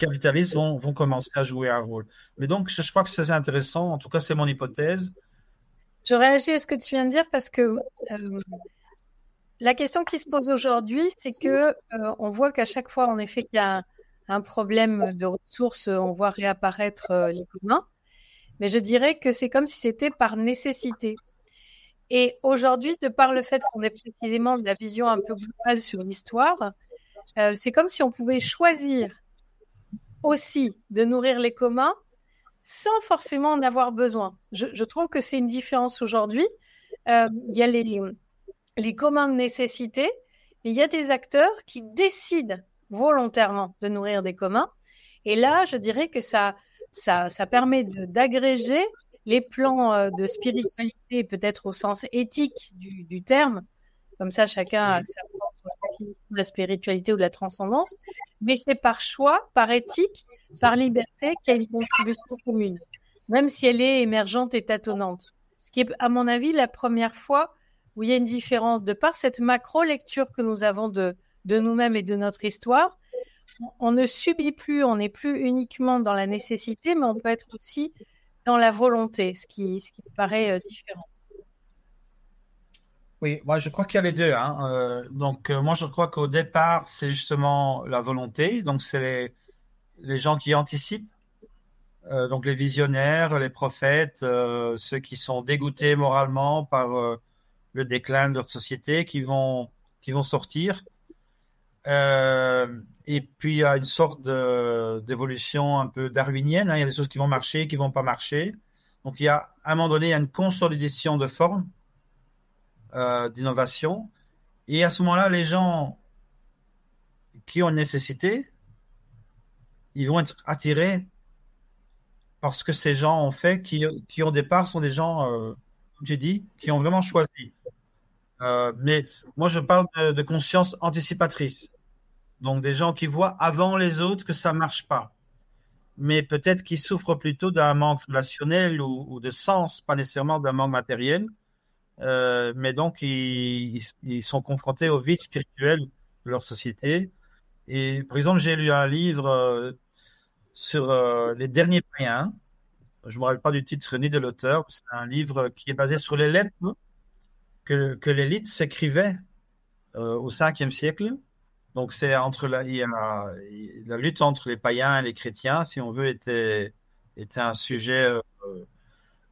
B: capitalistes vont, commencer à jouer un rôle. Mais donc, je, crois que c'est intéressant. En tout cas, c'est mon hypothèse.
A: Je réagis à ce que tu viens de dire parce que euh, la question qui se pose aujourd'hui, c'est que euh, on voit qu'à chaque fois, en effet, qu'il y a un, problème de ressources, on voit réapparaître euh, les communs. Mais je dirais que c'est comme si c'était par nécessité. Et aujourd'hui, de par le fait qu'on ait précisément de la vision un peu globale sur l'histoire, c'est comme si on pouvait choisir aussi de nourrir les communs sans forcément en avoir besoin. Je, trouve que c'est une différence aujourd'hui. Euh, il y a les, les communs de nécessité, mais il y a des acteurs qui décident volontairement de nourrir des communs. Et là, je dirais que ça, ça, ça permet d'agréger les plans euh, de spiritualité, peut-être au sens éthique du, terme. Comme ça, chacun a sa de la spiritualité ou de la transcendance, mais c'est par choix, par éthique, par liberté qu'il y a une contribution commune, même si elle est émergente et tâtonnante. Ce qui est, à mon avis, la première fois où il y a une différence de par cette macro-lecture que nous avons de, de nous-mêmes et de notre histoire. On ne subit plus, on n'est plus uniquement dans la nécessité, mais on peut être aussi dans la volonté, ce qui, ce qui paraît euh, différent.
B: Oui, je crois qu'il y a les deux. Hein. Euh, donc euh, moi je crois qu'au départ c'est justement la volonté, donc c'est les, gens qui anticipent, euh, donc les visionnaires, les prophètes, ceux qui sont dégoûtés moralement par le déclin de leur société, qui vont qui vont sortir. et puis il y a une sorte d'évolution un peu darwinienne. Hein. Il y a des choses qui vont marcher, qui vont pas marcher. Donc il y a à un moment donné il y a une consolidation de forme euh, d'innovation. Et à ce moment-là, les gens qui ont nécessité, ils vont être attirés parce que ces gens ont fait, qui, qui au départ sont des gens, euh, comme tu dis, qui ont vraiment choisi. Euh, mais moi, je parle de, conscience anticipatrice. Donc, des gens qui voient avant les autres que ça marche pas. Mais peut-être qu'ils souffrent plutôt d'un manque relationnel ou, de sens, pas nécessairement d'un manque matériel. Euh, mais donc ils, sont confrontés au vide spirituel de leur société. Et par exemple, j'ai lu un livre euh, sur euh, les derniers païens. Je ne me rappelle pas du titre ni de l'auteur. C'est un livre qui est basé sur les lettres que, que l'élite s'écrivait au 5e siècle. Donc c'est entre la, la, la, lutte entre les païens et les chrétiens, si on veut, était, était un sujet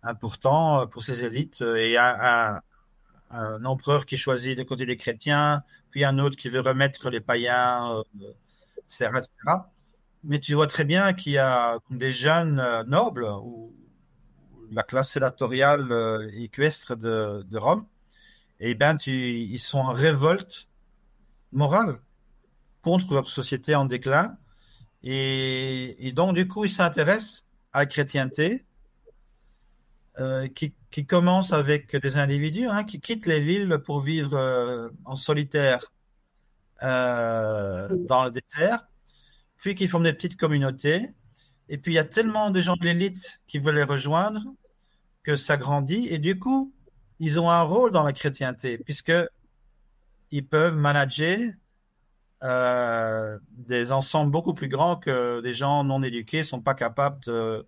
B: important euh, pour ces élites. Euh, et un, un, un empereur qui choisit de côté les chrétiens, puis un autre qui veut remettre les païens, etc., euh, etc. Mais tu vois très bien qu'il y a des jeunes nobles ou la classe sénatoriale équestre de, de Rome, et ben tu, ils sont en révolte morale contre leur société en déclin. Et, et donc, du coup, ils s'intéressent à la chrétienté euh, qui, commence avec des individus hein, qui quittent les villes pour vivre euh, en solitaire euh, dans le désert, puis qui forment des petites communautés. Et puis il y a tellement de gens de l'élite qui veulent les rejoindre que ça grandit. Et du coup, ils ont un rôle dans la chrétienté, puisque ils peuvent manager des ensembles beaucoup plus grands que des gens non éduqués sont pas capables de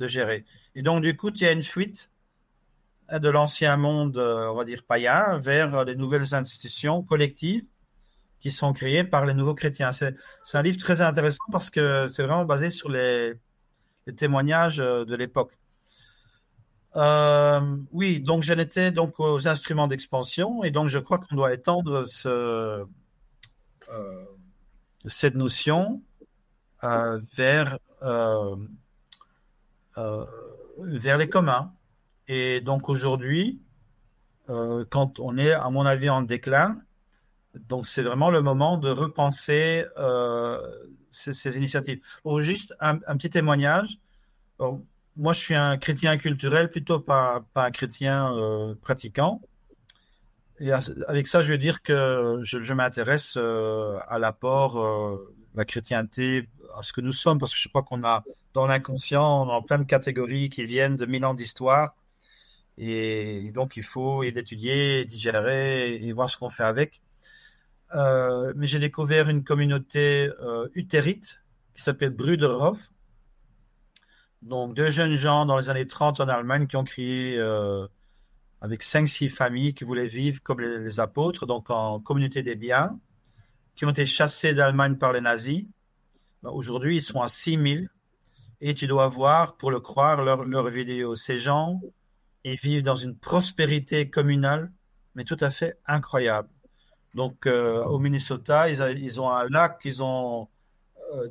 B: de gérer. Et donc, du coup, il y a une fuite hein, de l'ancien monde, euh, on va dire païen, vers euh, les nouvelles institutions collectives qui sont créées par les nouveaux chrétiens. C'est un livre très intéressant parce que c'est vraiment basé sur les, témoignages euh, de l'époque. oui, donc je n'étais donc aux instruments d'expansion et donc je crois qu'on doit étendre ce, cette notion vers euh, vers les communs. Et donc aujourd'hui, euh, quand on est, à mon avis, en déclin, donc c'est vraiment le moment de repenser euh, ces, initiatives. juste un, petit témoignage. moi, je suis un chrétien culturel, plutôt pas, pas un chrétien pratiquant. Et avec ça, je veux dire que je, m'intéresse à l'apport, la chrétienté, à ce que nous sommes, parce que je crois qu'on a dans l'inconscient, dans plein de catégories qui viennent de mille ans d'histoire. Et donc, il faut étudier, digérer et voir ce qu'on fait avec. Euh, mais j'ai découvert une communauté euh, utérite qui s'appelle Bruderhof. Donc, deux jeunes gens dans les années 30 en Allemagne qui ont créé, euh, avec cinq, six familles qui voulaient vivre comme les, apôtres, donc en communauté des biens, qui ont été chassés d'Allemagne par les nazis. Ben, aujourd'hui, ils sont à 6000 et tu dois voir, pour le croire, leurs leur vidéo, Ces gens, ils vivent dans une prospérité communale, mais tout à fait incroyable. Donc, euh, au Minnesota, ils, ont un lac, ils ont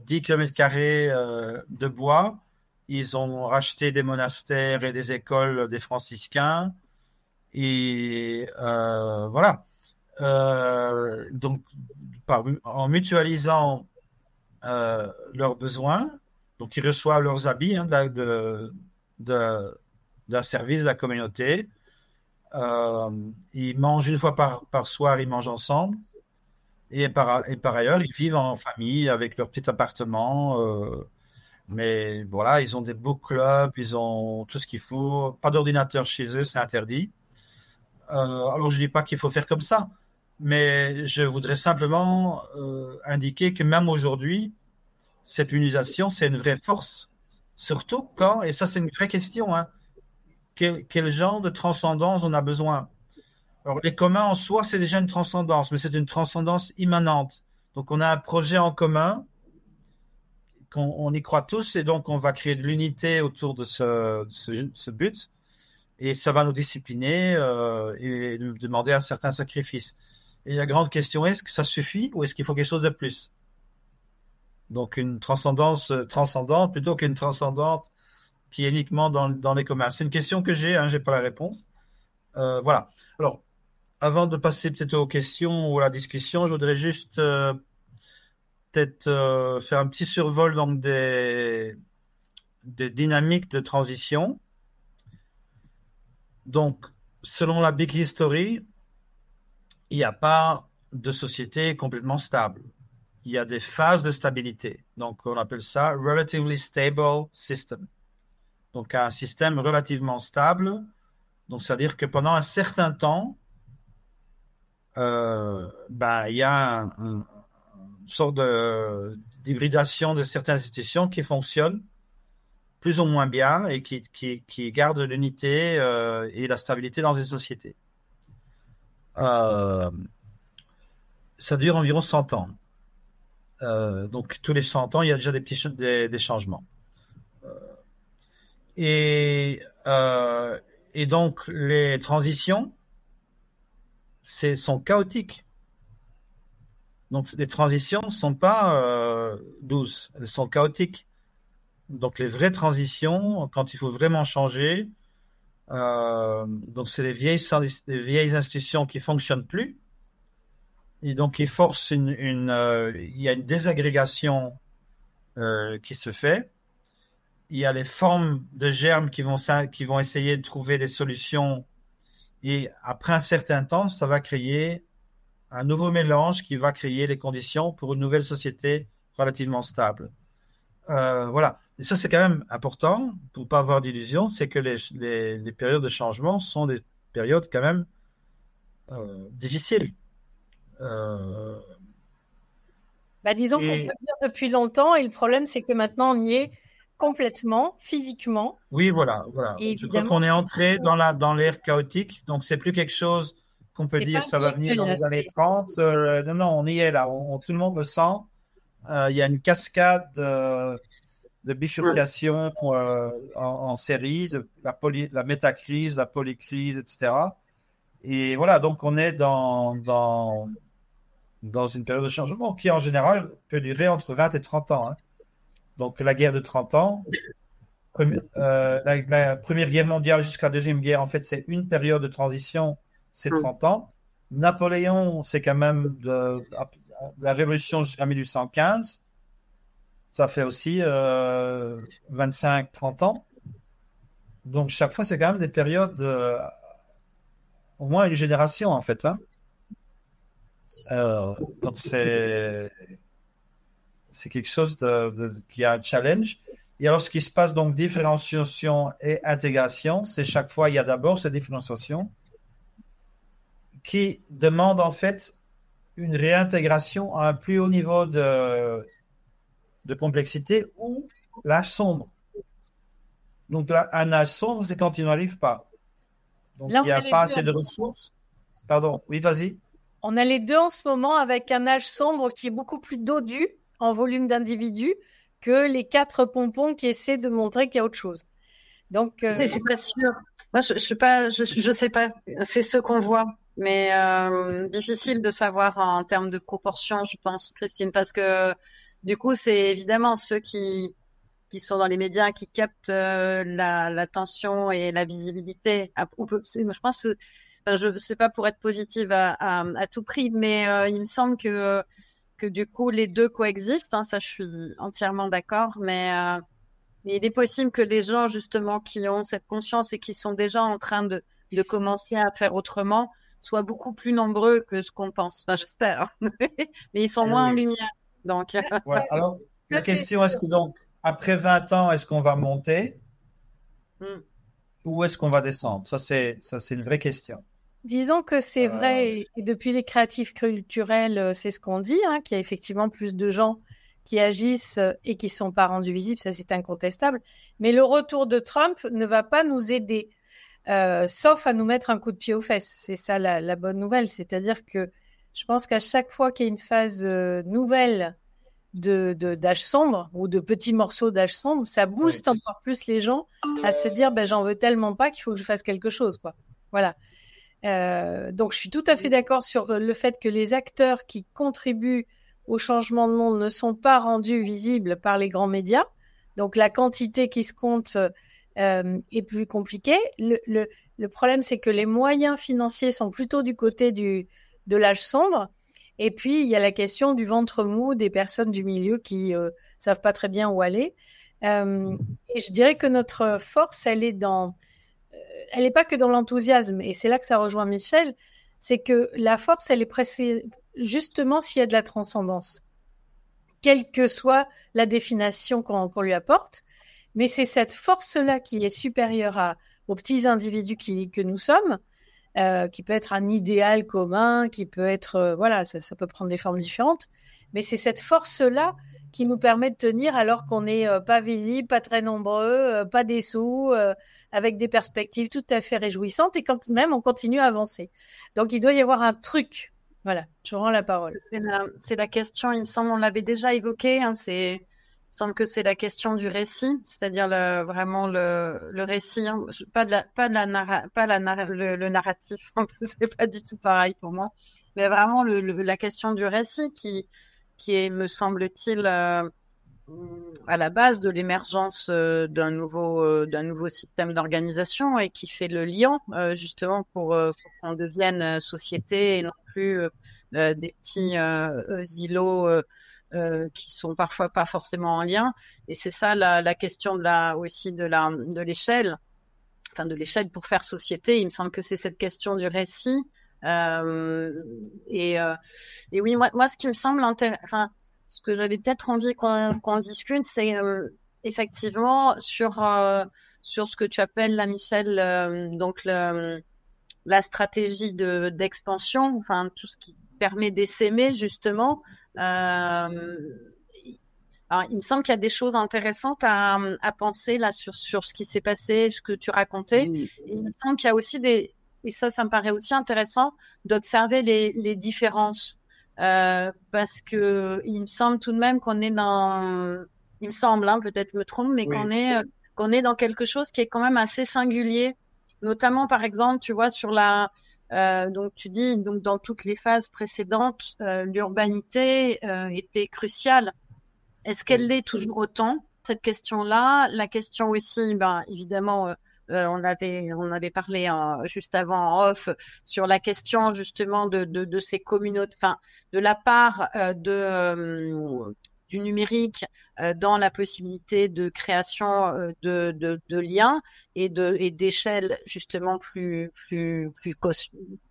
B: 10 euh, km carrés euh, de bois, ils ont racheté des monastères et des écoles des franciscains, et voilà. donc, par, en mutualisant leurs besoins, donc, ils reçoivent leurs habits d'un hein, service de la communauté. Euh, ils mangent une fois par, par soir, ils mangent ensemble. Et par, ailleurs, ils vivent en famille avec leur petit appartement. Euh, mais voilà, ils ont des book clubs, ils ont tout ce qu'il faut. Pas d'ordinateur chez eux, c'est interdit. Euh, alors, je ne dis pas qu'il faut faire comme ça, mais je voudrais simplement indiquer que même aujourd'hui, cette unisation, c'est une vraie force. Surtout quand, et ça c'est une vraie question, hein, quel, genre de transcendance on a besoin Alors les communs en soi, c'est déjà une transcendance, mais c'est une transcendance immanente. Donc on a un projet en commun, on, y croit tous, et donc on va créer de l'unité autour de ce, but, et ça va nous discipliner euh, et nous demander un certain sacrifice. Et la grande question est-ce que ça suffit ou est-ce qu'il faut quelque chose de plus donc une transcendance euh, transcendante plutôt qu'une transcendante qui est uniquement dans, les commerces. C'est une question que j'ai, hein, j'ai pas la réponse. Euh, voilà. Alors, avant de passer peut-être aux questions ou à la discussion, je voudrais juste euh, peut-être faire un petit survol donc des dynamiques de transition. Donc, selon la Big History, il n'y a pas de société complètement stable il y a des phases de stabilité. Donc, on appelle ça Relatively Stable System. Donc, un système relativement stable. Donc, c'est-à-dire que pendant un certain temps, euh, ben, il y a une sorte d'hybridation de, de certaines institutions qui fonctionnent plus ou moins bien et qui, qui, qui gardent l'unité euh, et la stabilité dans une société. Euh, ça dure environ 100 ans. Euh, donc tous les 100 ans, il y a déjà des petits des, des changements. Euh, et, euh, et donc les transitions c'est, sont chaotiques. Donc les transitions sont pas douces, elles sont chaotiques. Donc les vraies transitions, quand il faut vraiment changer, donc c'est les vieilles, vieilles institutions qui fonctionnent plus et donc, il force une, euh, y a une désagrégation euh, qui se fait. Il y a les formes de germes qui vont, qui vont essayer de trouver des solutions. Et après un certain temps, ça va créer un nouveau mélange qui va créer les conditions pour une nouvelle société relativement stable. Euh, voilà. Et ça, c'est quand même important pour pas avoir d'illusion, c'est que les, les, périodes de changement sont des périodes quand même difficiles. Euh,
A: bah, disons qu'on peut dire depuis longtemps, et le problème, c'est que maintenant, on y est complètement, physiquement.
B: Oui, voilà. voilà. Je crois qu'on est entré dans l'ère dans chaotique, donc c'est plus quelque chose qu'on peut dire ça va venir dans les années 30. Euh, non, non, on y est là, tout le monde le sent. Euh, il y a une cascade de bifurcation en, série, la, la métacrise, la polycrise, etc. Et voilà, donc on est dans dans une période de changement qui, en général, peut durer entre 20 et 30 ans. Hein. Donc, la guerre de 30 ans, euh, la, Première Guerre mondiale jusqu'à la Deuxième Guerre, en fait, c'est une période de transition, c'est 30 mm. ans. Napoléon, c'est quand même de, la révolution jusqu'à 1815. Ça fait aussi euh, 25-30 ans. Donc, chaque fois, c'est quand même des périodes, euh, au moins une génération, en fait. Hein. Alors, c'est c'est quelque chose de, qui a un challenge. Et alors, ce qui se passe, donc, différenciation et intégration, c'est chaque fois, il y a d'abord cette différenciation qui demande en fait une réintégration à un plus haut niveau de, de complexité ou la sombre. Donc, là, un âge sombre, c'est quand il n'arrive pas. Donc, il n'y a pas assez de ressources. Pardon, oui, vas-y.
A: On a les deux en ce moment avec un âge sombre qui est beaucoup plus dodu en volume d'individus que les quatre pompons qui essaient de montrer qu'il y a autre chose. Donc, euh, c'est pas sûr. Moi, je, sais pas. Je, je sais pas. C'est ce qu'on voit,
C: mais euh, difficile de savoir en termes de proportion, je pense, Christine, parce que du coup, c'est évidemment ceux qui qui sont dans les médias, qui captent euh, l'attention et la visibilité. Je pense je ne sais pas pour être positive à, tout prix, mais euh, il me semble que, que du coup, les deux coexistent. Hein, ça, je suis entièrement d'accord. Mais, euh, il est possible que les gens, justement, qui ont cette conscience et qui sont déjà en train de, commencer à faire autrement, soient beaucoup plus nombreux que ce qu'on pense. Enfin, j'espère. Hein. *laughs* mais ils sont eh moins en lumière.
B: Donc. *laughs* alors, la question, est-ce que donc, après 20 ans, est-ce qu'on va monter hmm. ou est-ce qu'on va descendre Ça, c'est une vraie question.
A: Disons que c'est euh, vrai, et depuis les créatifs culturels, euh, c'est ce qu'on dit, hein, qu'il y a effectivement plus de gens qui agissent euh, et qui ne sont pas rendus visibles, ça c'est incontestable. Mais le retour de Trump ne va pas nous aider, sauf à nous mettre un coup de pied aux fesses. C'est ça la, la, bonne nouvelle, c'est-à-dire que je pense qu'à chaque fois qu'il y a une phase nouvelle de d'âge sombre ou de petits morceaux d'âge sombre, ça booste encore plus les gens à se dire ben j'en veux tellement pas qu'il faut que je fasse quelque chose quoi. Voilà. Euh, donc, je suis tout à fait d'accord sur le fait que les acteurs qui contribuent au changement de monde ne sont pas rendus visibles par les grands médias. Donc, la quantité qui se compte euh, est plus compliquée. Le, le, le problème, c'est que les moyens financiers sont plutôt du côté du, de l'âge sombre. Et puis, il y a la question du ventre mou des personnes du milieu qui euh, savent pas très bien où aller. Euh, et je dirais que notre force, elle est dans elle n'est pas que dans l'enthousiasme. Et c'est là que ça rejoint Michel, c'est que la force, elle est pressée justement s'il y a de la transcendance, quelle que soit la définition qu'on lui apporte. Mais c'est cette force-là qui est supérieure aux petits individus que nous sommes, euh, qui peut être un idéal commun, qui peut être, euh, voilà, ça, peut prendre des formes différentes, mais c'est cette force-là qui nous permet de tenir alors qu'on n'est euh, pas visible, pas très nombreux, euh, pas des sous, euh, avec des perspectives tout à fait réjouissantes et quand même on continue à avancer. Donc il doit y avoir un truc. Voilà, je rends la parole. C'est la, question, il me semble, on l'avait
C: déjà évoqué, hein, c'est il me semble que c'est la question du récit, c'est-à-dire vraiment le, récit, hein, pas, de la, pas, la le, narratif, *laughs* c'est pas du tout pareil pour moi, mais vraiment la question du récit qui, qui est, me semble-t-il, euh, à la base de l'émergence euh, d'un nouveau, euh, d'un nouveau système d'organisation et qui fait le lien justement pour, qu'on devienne société et non plus des petits îlots. qui sont parfois pas forcément en lien. Et c'est ça la, la, question de la, aussi de la de l'échelle, enfin de l'échelle pour faire société. Il me semble que c'est cette question du récit euh, et, euh, et, oui, moi, moi, ce qui me semble enfin, ce que j'avais peut-être envie qu'on discute, c'est euh, effectivement sur sur ce que tu appelles la Michel, donc le, la stratégie de d'expansion, enfin tout ce qui permet d'essaimer justement. Euh, alors, il me semble qu'il y a des choses intéressantes à, à penser là sur, sur ce qui s'est passé, ce que tu racontais. Il me semble qu'il y a aussi des, et ça, ça me paraît aussi intéressant d'observer les, les différences. Euh, parce que il me semble tout de même qu'on est dans, il me semble, hein, peut-être me trompe, mais qu'on est qu'on est dans quelque chose qui est quand même assez singulier, notamment par exemple, tu vois, sur la, euh, donc tu dis donc dans toutes les phases précédentes, euh, l'urbanité euh, était cruciale. Est-ce qu'elle l'est toujours autant cette question-là La question aussi, ben évidemment euh, euh, on avait on avait parlé hein, juste avant en off sur la question justement de de, de ces communautés, enfin de la part euh, de euh, du numérique dans la possibilité de création de, liens et de et d'échelles justement plus plus plus,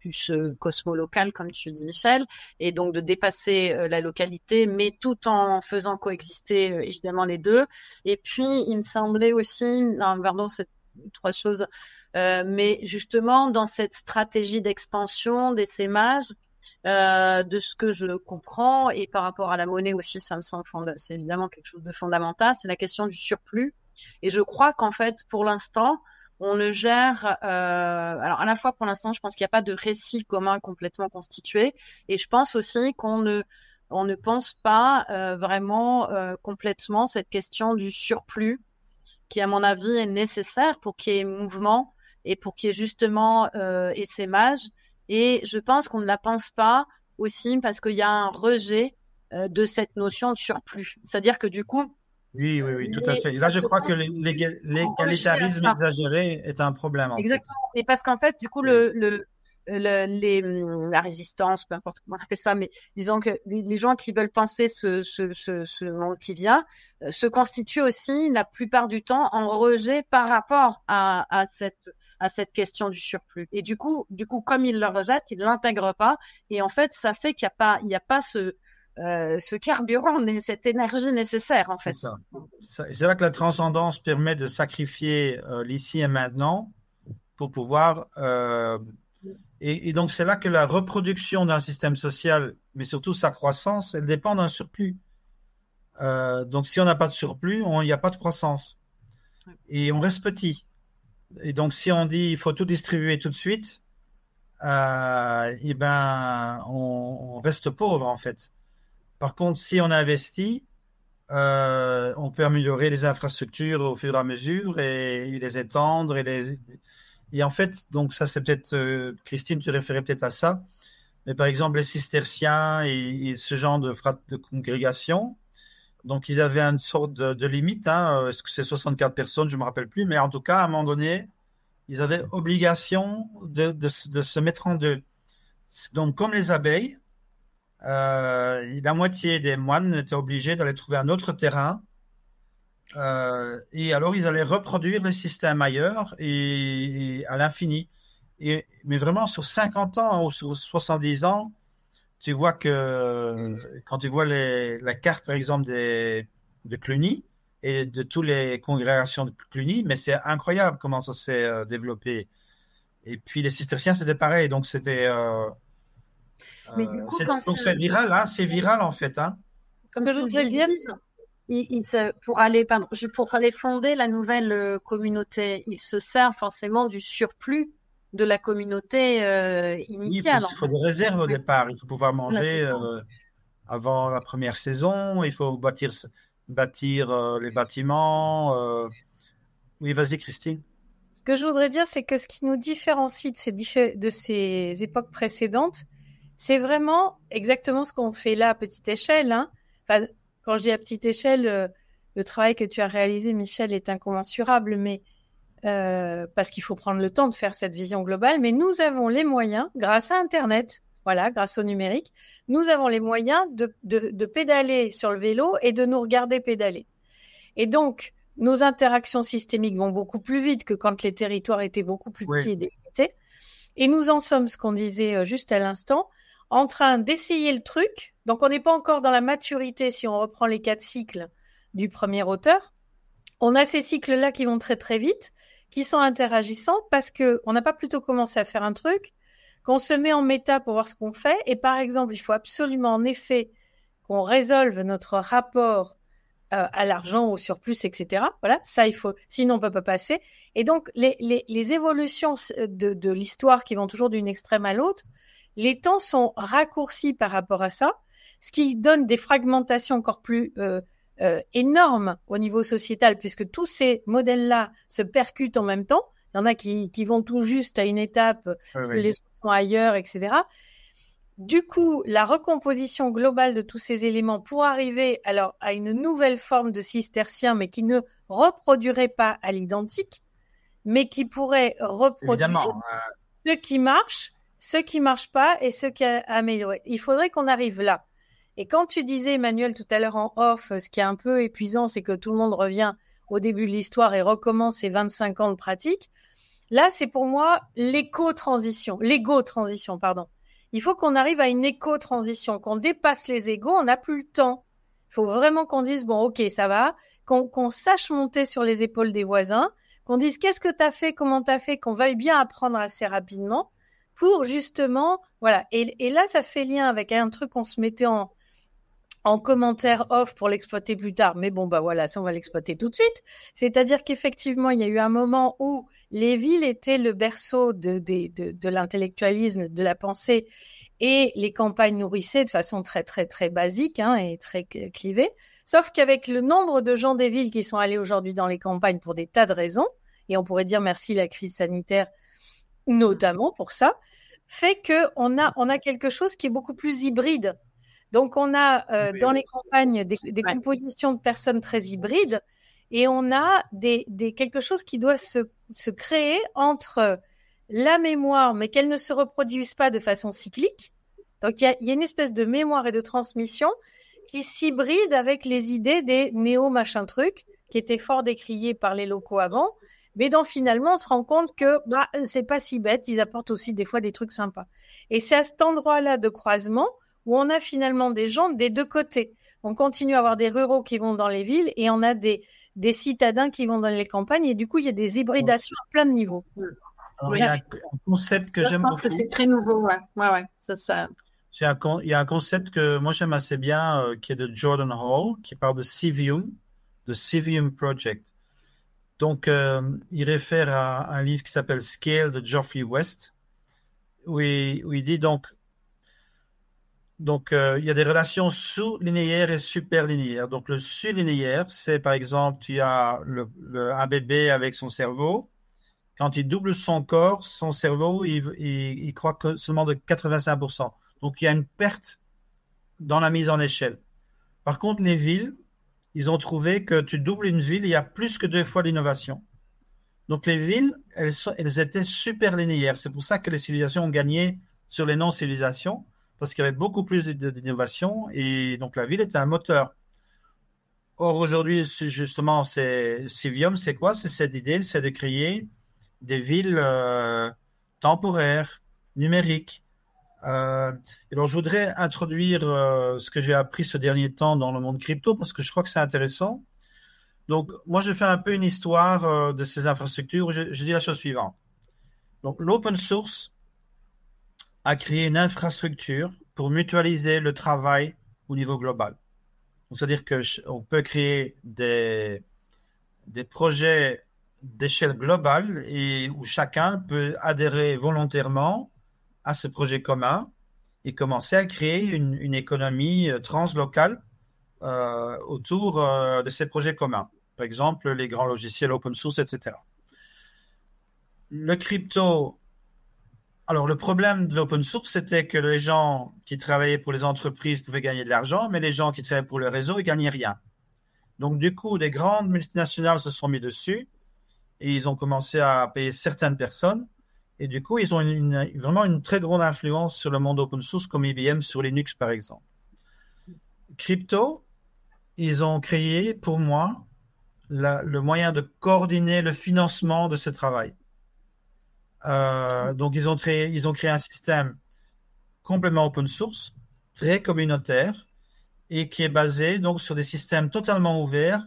C: plus comme tu dis Michel et donc de dépasser la localité mais tout en faisant coexister évidemment les deux et puis il me semblait aussi pardon cette trois choses. Euh, mais justement, dans cette stratégie d'expansion des euh, de ce que je comprends, et par rapport à la monnaie aussi, ça me semble, c'est évidemment quelque chose de fondamental, c'est la question du surplus. Et je crois qu'en fait, pour l'instant, on le gère. Euh, alors à la fois, pour l'instant, je pense qu'il n'y a pas de récit commun complètement constitué, et je pense aussi qu'on ne on ne pense pas euh, vraiment complètement cette question du surplus qui, à mon avis, est nécessaire pour qu'il y ait mouvement et pour qu'il y ait justement euh, essaimage. Et je pense qu'on ne la pense pas aussi parce qu'il y a un rejet euh, de cette notion de surplus. C'est-à-dire que du coup.
B: Oui, oui, oui, tout à fait. Là, je, crois que l'égalitarisme exagéré est un problème. Exactement.
C: Et parce qu'en fait, du coup, le, le les, hum, la résistance, peu importe comment on appelle ça, mais disons que les, gens qui veulent penser ce, ce, ce, monde qui vient euh, se constituent aussi la plupart du temps en rejet par rapport à, à cette à cette question du surplus. Et du coup, du coup, comme ils le rejettent, ils l'intègrent pas. Et en fait, ça fait qu'il n'y a pas, il a pas ce, euh, ce carburant, cette énergie nécessaire, en fait.
B: C'est là que la transcendance permet de sacrifier euh, l'ici et maintenant pour pouvoir et, donc, c'est là que la reproduction d'un système social, mais surtout sa croissance, elle dépend d'un surplus. Euh, donc, si on n'a pas de surplus, il n'y a pas de croissance. Et on reste petit. Et donc, si on dit il faut tout distribuer tout de suite, euh, et eh ben, on, reste pauvre en fait. Par contre, si on investit, euh, on peut améliorer les infrastructures au fur et à mesure et les étendre et les, et en fait, donc ça, c'est peut-être, euh, Christine, tu référais peut-être à ça, mais par exemple, les cisterciens et, ce genre de, frat de congrégation, donc ils avaient une sorte de, limite, hein, euh, est-ce que c'est 64 personnes, je ne me rappelle plus, mais en tout cas, à un moment donné, ils avaient obligation de, de, de se mettre en deux. Donc, comme les abeilles, euh, la moitié des moines étaient obligés d'aller trouver un autre terrain euh, et alors, ils allaient reproduire le système ailleurs et, à l'infini. Et, mais vraiment, sur 50 ans ou sur 70 ans, tu vois que mm. quand tu vois les, la carte, par exemple, des, de Cluny et de toutes les congrégations de Cluny, mais c'est incroyable comment ça s'est euh, développé. Et puis les cisterciens, c'était pareil. Donc, c'était. Euh,
C: mais du coup, quand donc, c'est viral,
B: là, hein. c'est viral en fait. Hein.
C: Comme que je voudrais dire, pour, aller, pardon, pour aller fonder la nouvelle euh, communauté, il se sert forcément du surplus de la communauté euh, initiale. il faut
B: des réserves au départ. Il faut pouvoir manger euh, avant la première saison. Il faut bâtir, bâtir les bâtiments. Oui, vas-y, Christine.
A: Ce que je voudrais dire, c'est que ce qui nous différencie de ces, de ces époques précédentes, c'est vraiment exactement ce qu'on fait là à petite échelle. Hein quand je dis à petite échelle, euh, le travail que tu as réalisé, Michel, est incommensurable, mais euh, parce qu'il faut prendre le temps de faire cette vision globale. Mais nous avons les moyens, grâce à Internet, voilà, grâce au numérique, nous avons les moyens de, pédaler sur le vélo et de nous regarder pédaler. Et donc, nos interactions systémiques vont beaucoup plus vite que quand les territoires étaient beaucoup plus petits et délimités. Et nous en sommes, ce qu'on disait euh, juste à l'instant, en train d'essayer le truc. Donc on n'est pas encore dans la maturité si on reprend les quatre cycles du premier auteur. On a ces cycles-là qui vont très très vite, qui sont interagissants parce que on n'a pas plutôt commencé à faire un truc, qu'on se met en méta pour voir ce qu'on fait. Et par exemple, il faut absolument en effet qu'on résolve notre rapport euh, à l'argent, au surplus, etc. Voilà, ça il faut. Sinon, on peut pas passer. Et donc les, évolutions euh, de, de l'histoire qui vont toujours d'une extrême à l'autre les temps sont raccourcis par rapport à ça, ce qui donne des fragmentations encore plus euh, euh, énormes au niveau sociétal, puisque tous ces modèles-là se percutent en même temps. Il y en a qui, vont tout juste à une étape, les autres sont ailleurs, etc. Du coup, la recomposition globale de tous ces éléments pour arriver alors à une nouvelle forme de cistercien, mais qui ne reproduirait pas à l'identique, mais qui pourrait reproduire euh, ce qui marche ce qui marche pas et ce qui a amélioré. Il faudrait qu'on arrive là. Et quand tu disais, Emmanuel, tout à l'heure en off, ce qui est un peu épuisant, c'est que tout le monde revient au début de l'histoire et recommence ses 25 ans de pratique. Là, c'est pour moi l'éco-transition, l'égo-transition, pardon. Il faut qu'on arrive à une éco-transition, qu'on dépasse les égos, on n'a plus le temps. Il faut vraiment qu'on dise, bon, ok, ça va, qu'on sache monter sur les épaules des voisins, qu'on dise qu'est-ce que tu as fait, comment t'as fait, qu'on veuille bien apprendre assez rapidement pour justement, voilà. Et, là, ça fait lien avec un truc qu'on se mettait en, en commentaire off pour l'exploiter plus tard. Mais bon, bah voilà, ça, on va l'exploiter tout de suite. C'est-à-dire qu'effectivement, il y a eu un moment où les villes étaient le berceau de, l'intellectualisme, de la pensée, et les campagnes nourrissaient de façon très, très, très basique hein, et très clivée. Sauf qu'avec le nombre de gens des villes qui sont allés aujourd'hui dans les campagnes pour des tas de raisons, et on pourrait dire merci la crise sanitaire, notamment pour ça, fait qu'on a, on a quelque chose qui est beaucoup plus hybride. Donc on a euh, dans les campagnes des, compositions de personnes très hybrides et on a des, des quelque chose qui doit se, se créer entre la mémoire, mais qu'elle ne se reproduise pas de façon cyclique. Donc il y a, y a, une espèce de mémoire et de transmission qui s'hybride avec les idées des néo machin truc qui étaient fort décriées par les locaux avant mais finalement, on se rend compte que bah c'est pas si bête. Ils apportent aussi des fois des trucs sympas. Et c'est à cet endroit-là de croisement où on a finalement des gens des deux côtés. On continue à avoir des ruraux qui vont dans les villes et on a des, des citadins qui vont dans les campagnes et du coup il y a des hybridations à plein de niveaux.
B: Il y a un concept que j'aime beaucoup.
A: C'est très nouveau, ouais, ouais, ça,
B: Un Il y a un concept que moi j'aime assez bien, euh, qui est de Jordan Hall, qui parle de Civium, de Civium Project. Donc, euh, il réfère à un livre qui s'appelle Scale de Geoffrey West, où il, dit donc, donc euh, il y a des relations sous-linéaires et super superlinéaires. Donc, le sous-linéaire, c'est par exemple, tu as le, le, un bébé avec son cerveau. Quand il double son corps, son cerveau, il, croit que seulement de 85%. Donc, il y a une perte dans la mise en échelle. Par contre, les villes, ils ont trouvé que tu doubles une ville, il y a plus que deux fois l'innovation. Donc les villes, elles, étaient super linéaires. C'est pour ça que les civilisations ont gagné sur les non-civilisations, parce qu'il y avait beaucoup plus d'innovation et donc la ville était un moteur. Or aujourd'hui, justement, c'est Civium, c'est quoi C'est cette idée, c'est de créer des villes euh, temporaires, numériques, alors, euh, je voudrais introduire euh, ce que j'ai appris ce dernier temps dans le monde crypto parce que je crois que c'est intéressant. Donc, moi, je fais un peu une histoire euh, de ces infrastructures. Je, dis la chose suivante. Donc, l'open source a créé une infrastructure pour mutualiser le travail au niveau global. C'est-à-dire que on peut créer des, des projets d'échelle globale et où chacun peut adhérer volontairement à ces projets commun et commencer à créer une, économie euh, translocale euh, autour euh, de ces projets communs. Par exemple, les grands logiciels open source, etc. Le crypto. Alors, le problème de l'open source, c'était que les gens qui travaillaient pour les entreprises pouvaient gagner de l'argent, mais les gens qui travaillaient pour le réseau, ils gagnaient rien. Donc, du coup, des grandes multinationales se sont mis dessus et ils ont commencé à payer certaines personnes et du coup, ils ont vraiment une très grande influence sur le monde open source comme IBM sur Linux, par exemple. Crypto, ils ont créé pour moi le moyen de coordonner le financement de ce travail. Euh, donc, ils ont, créé, un système complètement open source, très communautaire, et qui est basé donc sur des systèmes totalement ouverts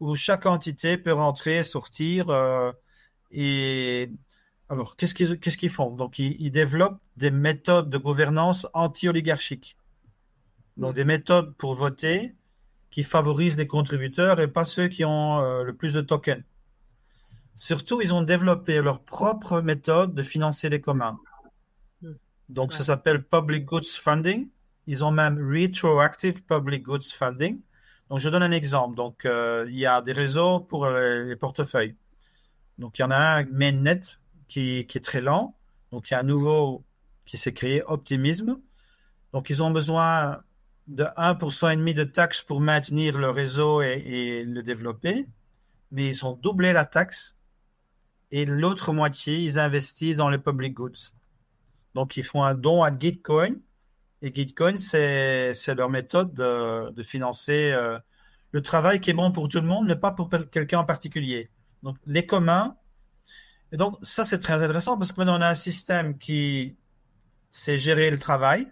B: où chaque entité peut rentrer, sortir euh, et alors, qu'est-ce qu'ils font Donc, ils, développent des méthodes de gouvernance anti-oligarchique. Donc, des méthodes pour voter qui favorisent les contributeurs et pas ceux qui ont euh, le plus de tokens. Surtout, ils ont développé leur propre méthode de financer les communs. Donc, ça s'appelle Public Goods Funding. Ils ont même Retroactive Public Goods Funding. Donc, je donne un exemple. Donc, euh, il y a des réseaux pour les portefeuilles. Donc, il y en a un, Mainnet, qui, est très lent. Donc il y a un nouveau qui s'est créé, Optimisme. Donc ils ont besoin de 1% et demi de taxes pour maintenir le réseau et, le développer. Mais ils ont doublé la taxe. Et l'autre moitié, ils investissent dans les public goods. Donc ils font un don à Gitcoin. Et Gitcoin, c'est leur méthode de, financer euh, le travail qui est bon pour tout le monde, mais pas pour quelqu'un en particulier. Donc les communs et donc, ça, c'est très intéressant parce que maintenant, on a un système qui sait gérer le travail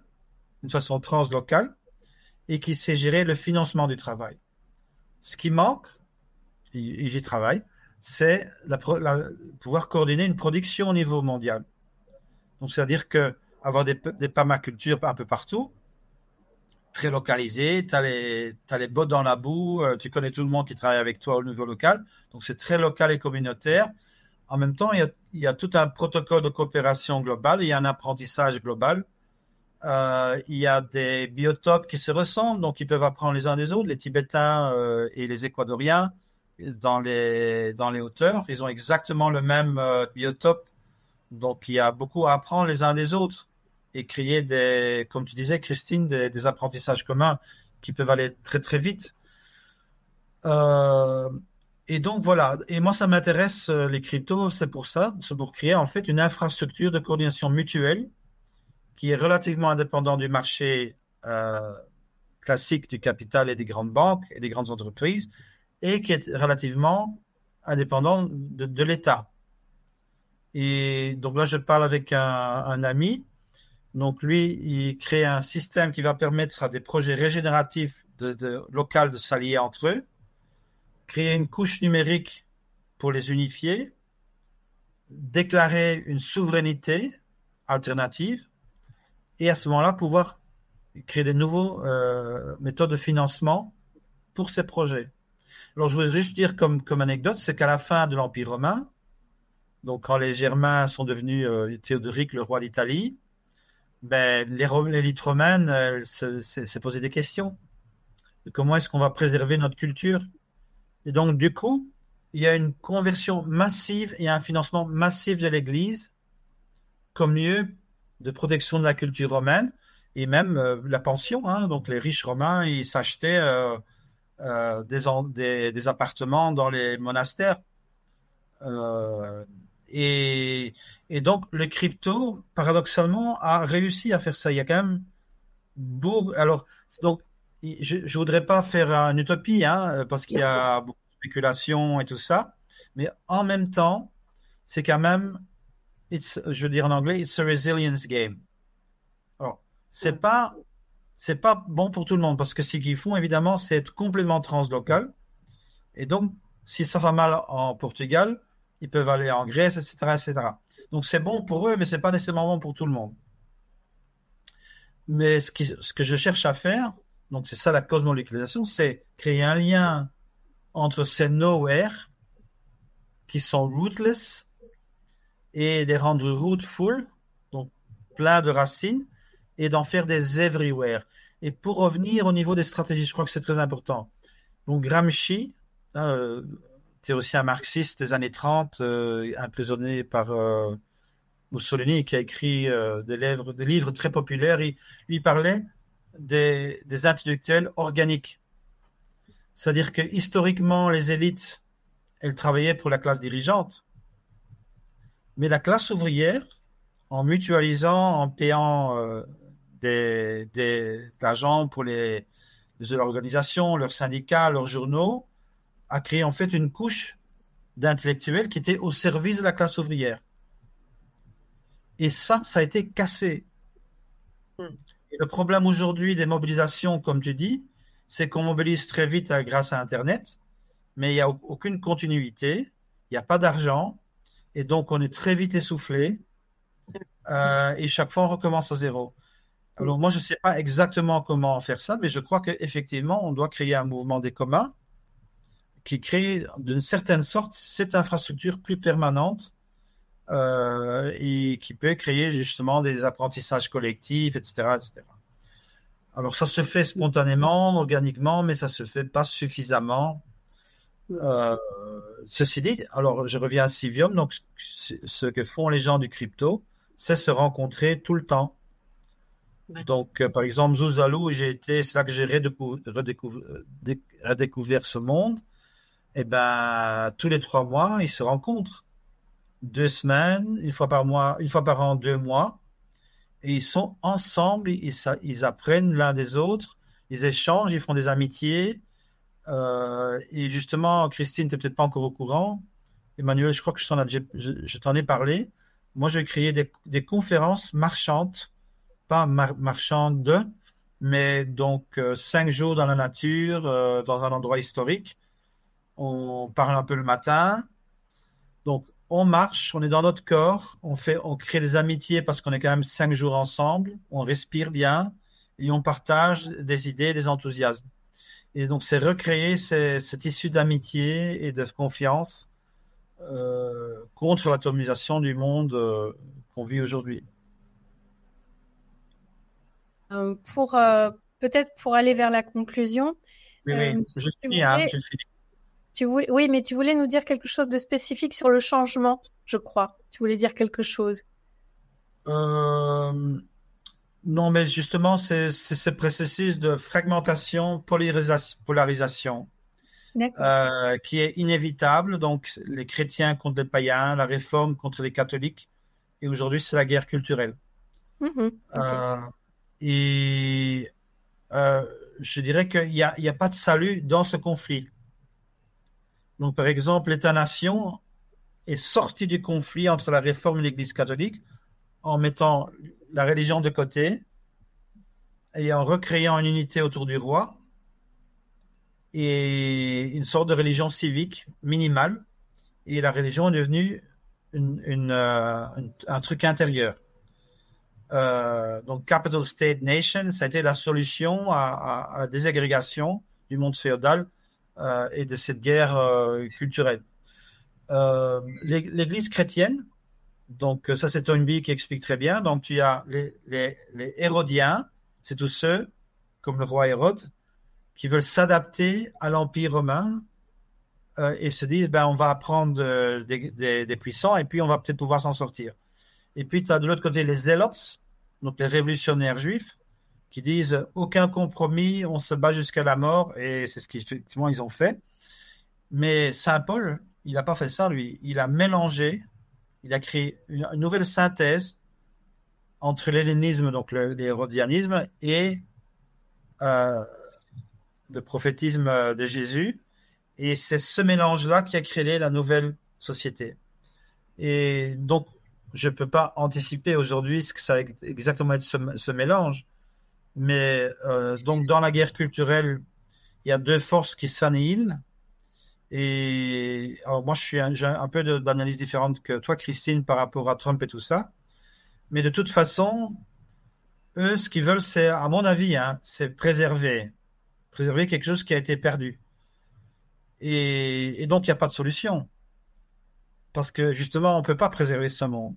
B: d'une façon translocale et qui sait gérer le financement du travail. Ce qui manque, et j'y travaille, c'est pouvoir coordonner une production au niveau mondial. Donc, c'est-à-dire que avoir des, des permacultures un peu partout, très localisées, tu as, as, les bottes dans la boue, euh, tu connais tout le monde qui travaille avec toi au niveau local, donc c'est très local et communautaire en même temps, il y, a, tout un protocole de coopération globale, il y a un apprentissage global, euh, il y a des biotopes qui se ressemblent, donc ils peuvent apprendre les uns des autres. Les Tibétains euh, et les Équatoriens, dans les, dans les hauteurs, ils ont exactement le même euh, biotope, donc il y a beaucoup à apprendre les uns des autres et créer des, comme tu disais, Christine, des, apprentissages communs qui peuvent aller très très vite. Euh, et donc voilà. Et moi, ça m'intéresse euh, les cryptos, c'est pour ça, c'est pour créer en fait une infrastructure de coordination mutuelle qui est relativement indépendante du marché euh, classique du capital et des grandes banques et des grandes entreprises et qui est relativement indépendante de, l'État. Et donc là, je parle avec un, ami. Donc lui, il crée un système qui va permettre à des projets régénératifs de, de locaux de s'allier entre eux créer une couche numérique pour les unifier, déclarer une souveraineté alternative et à ce moment-là pouvoir créer des nouveaux euh, méthodes de financement pour ces projets. Alors je voudrais juste dire comme, comme anecdote, c'est qu'à la fin de l'Empire romain, donc quand les Germains sont devenus euh, Théodoric le roi d'Italie, ben, l'élite romaine euh, s'est posée des questions. Comment est-ce qu'on va préserver notre culture et donc, du coup, il y a une conversion massive et un financement massif de l'Église comme lieu de protection de la culture romaine et même euh, la pension. Hein. Donc, les riches romains, ils s'achetaient euh, euh, des, des, appartements dans les monastères. Et, et, donc, le crypto, paradoxalement, a réussi à faire ça. Il y a quand même beaucoup. Alors, donc, je ne voudrais pas faire une utopie, hein, parce qu'il y a beaucoup de spéculation et tout ça, mais en même temps, c'est quand même, je veux dire en anglais, it's a resilience game. Ce c'est pas, c'est pas bon pour tout le monde, parce que ce qu'ils font, évidemment, c'est être complètement translocal. Et donc, si ça va mal en Portugal, ils peuvent aller en Grèce, etc., etc. Donc, c'est bon pour eux, mais c'est pas nécessairement bon pour tout le monde. Mais ce, ce que je cherche à faire, donc c'est ça la cosmolocalisation, c'est créer un lien entre ces nowhere qui sont rootless et les rendre rootful, donc plein de racines, et d'en faire des everywhere. Et pour revenir au niveau des stratégies, je crois que c'est très important. Donc Gramsci, aussi un hein, euh, marxiste des années 30, euh, emprisonné par euh, Mussolini, qui a écrit des, livres, des livres très populaires, il, lui parlait des, intellectuels organiques. C'est-à-dire que historiquement, les élites, elles travaillaient pour la classe dirigeante. Mais la classe ouvrière, en mutualisant, en payant euh, des, des, de pour les, les organisations, leurs syndicats, leurs journaux, a créé en fait une couche d'intellectuels qui étaient au service de la classe ouvrière. Et ça, ça a été cassé. Hmm le problème aujourd'hui des mobilisations, comme tu dis, c'est qu'on mobilise très vite hein, grâce à Internet, mais il n'y a aucune continuité, il n'y a pas d'argent, et donc on est très vite essoufflé, euh, et chaque fois on recommence à zéro. Alors moi, je ne sais pas exactement comment faire ça, mais je crois qu'effectivement, on doit créer un mouvement des communs qui crée d'une certaine sorte cette infrastructure plus permanente euh, et qui peut créer justement des apprentissages collectifs, etc., etc. Alors ça se fait spontanément, organiquement, mais ça se fait pas suffisamment. Euh, ceci dit, alors je reviens à Civium, donc ce que font les gens du crypto, c'est se rencontrer tout le temps. Donc, euh, par exemple, Zouzalou, j'ai été, c'est là que j'ai redécouvert ce monde. Et eh ben, tous les trois mois, ils se rencontrent deux semaines, une fois par mois, une fois par an, deux mois. Et ils sont ensemble, ils, ils apprennent l'un des autres, ils échangent, ils font des amitiés. Euh, et justement, Christine, tu peut-être pas encore au courant. Emmanuel, je crois que je t'en, je, je t'en ai parlé. Moi, je créé des, des, conférences marchantes pas marchandes, mais donc euh, cinq jours dans la nature, euh, dans un endroit historique. On parle un peu le matin. Donc, on marche, on est dans notre corps, on fait, on crée des amitiés parce qu'on est quand même cinq jours ensemble, on respire bien et on partage des idées, des enthousiasmes. Et donc, c'est recréer cette issue d'amitié et de confiance euh, contre l'atomisation du monde euh, qu'on vit aujourd'hui.
A: Euh, pour peut-être pour aller vers la conclusion. Oui, hein, je finis, je oui, mais tu voulais nous dire quelque chose de spécifique sur le changement, je crois. Tu voulais dire quelque chose.
B: Euh, non, mais justement, c'est ce processus de fragmentation, polarisation, euh, qui est inévitable. Donc, les chrétiens contre les païens, la réforme contre les catholiques, et aujourd'hui, c'est la guerre culturelle. Mm-hmm. Euh, et je dirais qu'il n'y a, pas de salut dans ce conflit. Donc, par exemple, l'État-nation est sorti du conflit entre la réforme et l'Église catholique en mettant la religion de côté et en recréant une unité autour du roi et une sorte de religion civique minimale. Et la religion est devenue euh, un truc intérieur. Euh, donc Capital State Nation, ça a été la solution à, la désagrégation du monde féodal euh, et de cette guerre euh, culturelle. Euh, L'Église chrétienne, donc ça c'est Toynbee qui explique très bien, donc tu as les, Hérodiens, c'est tous ceux, comme le roi Hérode, qui veulent s'adapter à l'Empire romain et se disent ben, on va apprendre des, puissants et puis on va peut-être pouvoir s'en sortir. Et puis tu as de l'autre côté les zélotes, donc les révolutionnaires juifs, qui disent aucun compromis, on se bat jusqu'à la mort, et c'est ce qu'effectivement ils ont fait. Mais Saint Paul, il n'a pas fait ça, lui. Il a mélangé, il a créé une, nouvelle synthèse entre l'hellénisme, donc l'hérodianisme, et euh, le prophétisme de Jésus. Et c'est ce mélange-là qui a créé la nouvelle société. Et donc, je ne peux pas anticiper aujourd'hui ce que ça va exactement être ce mélange, mais euh, donc dans la guerre culturelle, il y a deux forces qui s'annihilent. Et alors moi, je suis un, j'ai un peu d'analyse différente que toi, Christine, par rapport à Trump et tout ça. Mais de toute façon, eux, ce qu'ils veulent, c'est, à mon avis, hein, c'est préserver, préserver quelque chose qui a été perdu. Et, donc, il n'y a pas de solution. Parce que justement, on ne peut pas préserver ce monde.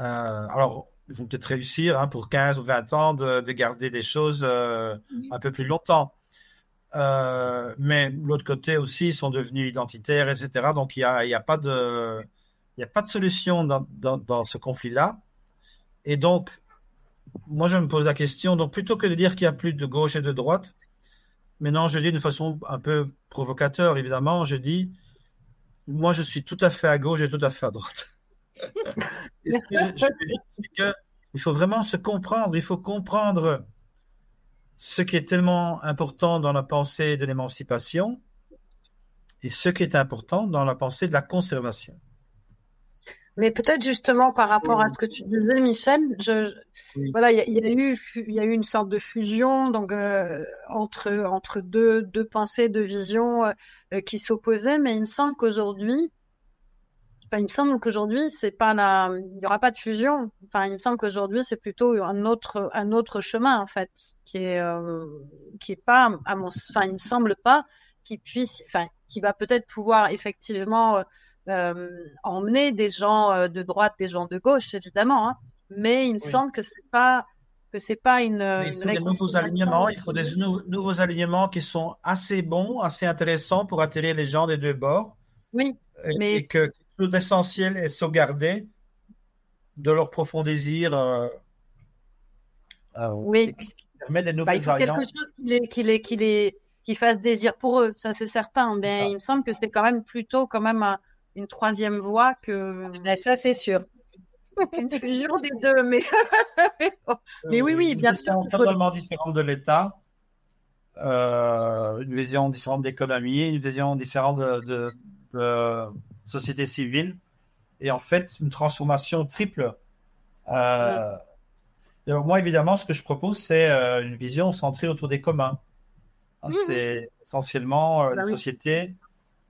B: Euh, alors, ils vont peut-être réussir hein, pour 15 ou 20 ans de, garder des choses euh, un peu plus longtemps. Euh, mais l'autre côté aussi, ils sont devenus identitaires, etc. Donc il n'y a, y a, pas de, a pas de solution dans, dans ce conflit-là. Et donc, moi, je me pose la question. Donc, plutôt que de dire qu'il y a plus de gauche et de droite, maintenant, je dis d'une façon un peu provocateur, évidemment, je dis, moi, je suis tout à fait à gauche et tout à fait à droite il faut vraiment se comprendre, il faut comprendre ce qui est tellement important dans la pensée de l'émancipation et ce qui est important dans la pensée de la conservation.
C: Mais peut-être justement par rapport à ce que tu disais, Michel, voilà, il y, a eu, eu une sorte de fusion donc euh, entre entre deux deux pensées, deux visions euh, qui s'opposaient, mais il me semble qu'aujourd'hui il me semble qu'aujourd'hui, c'est pas il y aura pas de fusion. Enfin, il me semble qu'aujourd'hui, c'est plutôt un autre, un autre chemin en fait, qui est, euh, qui est pas, à mon, enfin, il me semble pas qu'il puisse, enfin, qui va peut-être pouvoir effectivement euh, euh, emmener des gens de droite, des gens de gauche, évidemment. Hein. mais il me semble que c'est pas que c'est pas une. il faut des nouveaux alignements. Il faut des
B: nouveaux alignements qui sont assez bons, assez intéressants pour attirer les gens des deux bords. Oui. mais... que, tout d'essentiel est sauvegardé de leur profond désir. Euh, euh, oui. Qui permet des bah, il faut quelque chose
C: qui les, qui, les, qui, les, qui fasse désir pour eux, ça c'est certain. Mais ben, il me semble que c'est quand même plutôt quand même une troisième voie
A: que. Ben, ça c'est sûr. *laughs* une fusion des deux, mais. *laughs*
B: mais oui, oui, bien sûr. totalement différente de l'État. Euh, une vision différente d'économie, une vision différente de société civile, et en fait une transformation triple. Euh, moi, évidemment, ce que je propose, c'est euh, une vision centrée autour des communs. Hein, c'est essentiellement euh, bah une société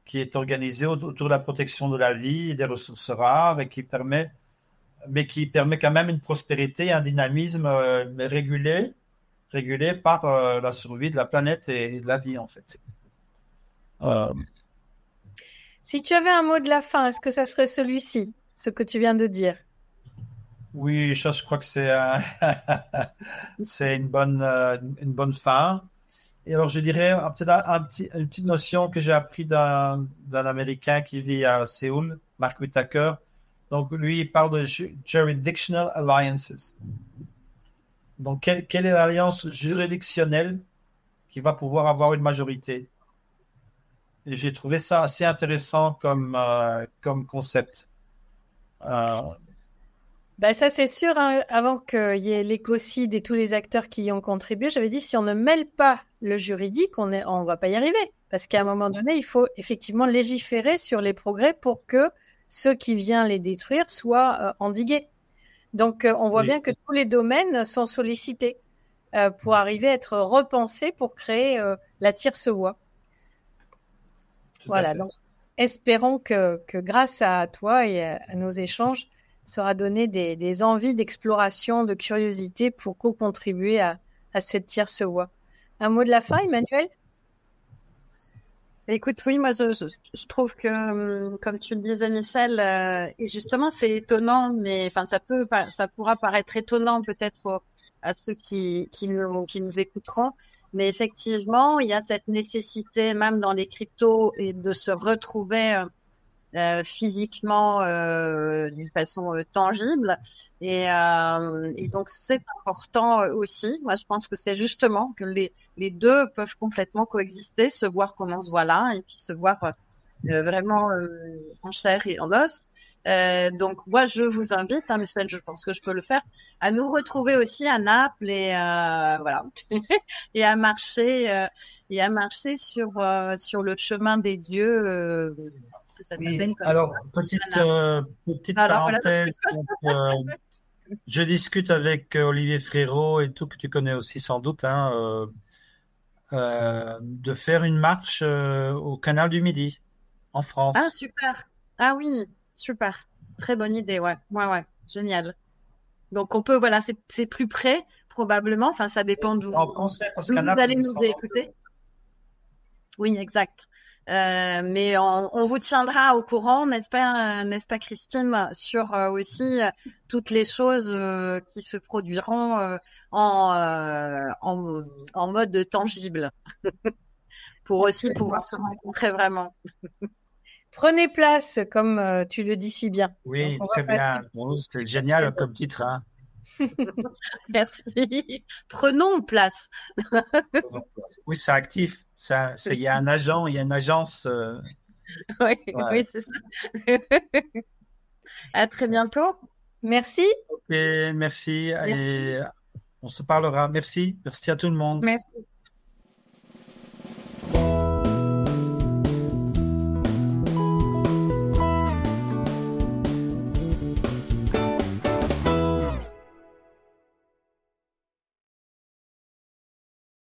B: qui est organisée autour de la protection de la vie et des ressources rares et qui permet, mais qui permet quand même une prospérité un dynamisme régulé, régulé par la survie de la planète et, et de la vie, en fait.
A: Si tu avais un mot de la fin, est-ce que ça serait celui-ci, ce que tu viens de dire
B: Oui, je crois que c'est *laughs* une bonne euh, une bonne fin. Et alors, je dirais peut-être une petite notion que j'ai appris d'un Américain qui vit à Séoul, Mark Whitaker. Donc, lui, il parle de jurisdictional alliances. Donc, quelle est l'alliance juridictionnelle qui va pouvoir avoir une majorité et j'ai trouvé ça assez intéressant comme, euh, comme concept. Ben
A: ça c'est sûr, hein, avant qu'il y ait l'écocide et tous les acteurs qui y ont contribué, j'avais dit si on ne mêle pas le juridique, on ne va pas y arriver. Parce qu'à un moment donné, il faut effectivement légiférer sur les progrès pour que ceux qui viennent les détruire soient euh, endigués. Donc on voit bien que tous les domaines sont sollicités pour arriver à être repensés pour créer la tierce voie voilà, donc espérons que, que, grâce à toi et à nos échanges, sera donné des, envies d'exploration, de curiosité pour co-contribuer à, cette tierce voie. Un mot de la fin, Emmanuel Écoute, oui, moi je, trouve que, hum, comme tu le disais, Michel,
C: euh, et justement c'est étonnant, mais enfin ça peut, ça pourra paraître étonnant peut-être à ceux qui, qui nous écouteront, mais effectivement, il y a cette nécessité, même dans les cryptos, et de se retrouver euh, euh physiquement euh, d'une façon euh, tangible. Et, euh, et donc, c'est important aussi. Moi, je pense que c'est justement que les, les deux peuvent complètement coexister, se voir comme on se voit là, et puis se voir euh, vraiment euh, en chair et en os. Euh, donc moi, je vous invite, hein, Michel, je pense que je peux le faire, à nous retrouver aussi à Naples et *laughs* et à marcher et à marcher sur sur le chemin des dieux. alors
B: petite petite parenthèse. *laughs* je discute avec Olivier Frérot et tout que tu connais aussi sans doute, hein, de faire une marche au canal du Midi. Ah,
C: super. Ah oui, super. Très bonne idée, ouais. Ouais, ouais. Génial. Donc, on peut, voilà, c'est plus près, probablement. Enfin, ça dépend de vous allez nous écouter. Oui, exact. Euh, mais on, vous tiendra au courant, n'est-ce pas, euh, n'est-ce pas Christine, sur euh, aussi toutes les choses qui se produiront en, en, en mode tangible, *laughs* pour
A: aussi pouvoir se rencontrer vraiment. *laughs* Prenez place, comme euh, tu le dis si bien. Oui, très bien.
B: C'est génial comme titre. Hein. *laughs*
C: Merci. Prenons place. *laughs*
B: oui, c'est actif. il y a un agent, il y a une agence. Euh. *laughs*
C: Oui, oui c'est ça. à très bientôt.
B: Merci. merci. on se parlera. Merci. Merci à tout le monde. Merci.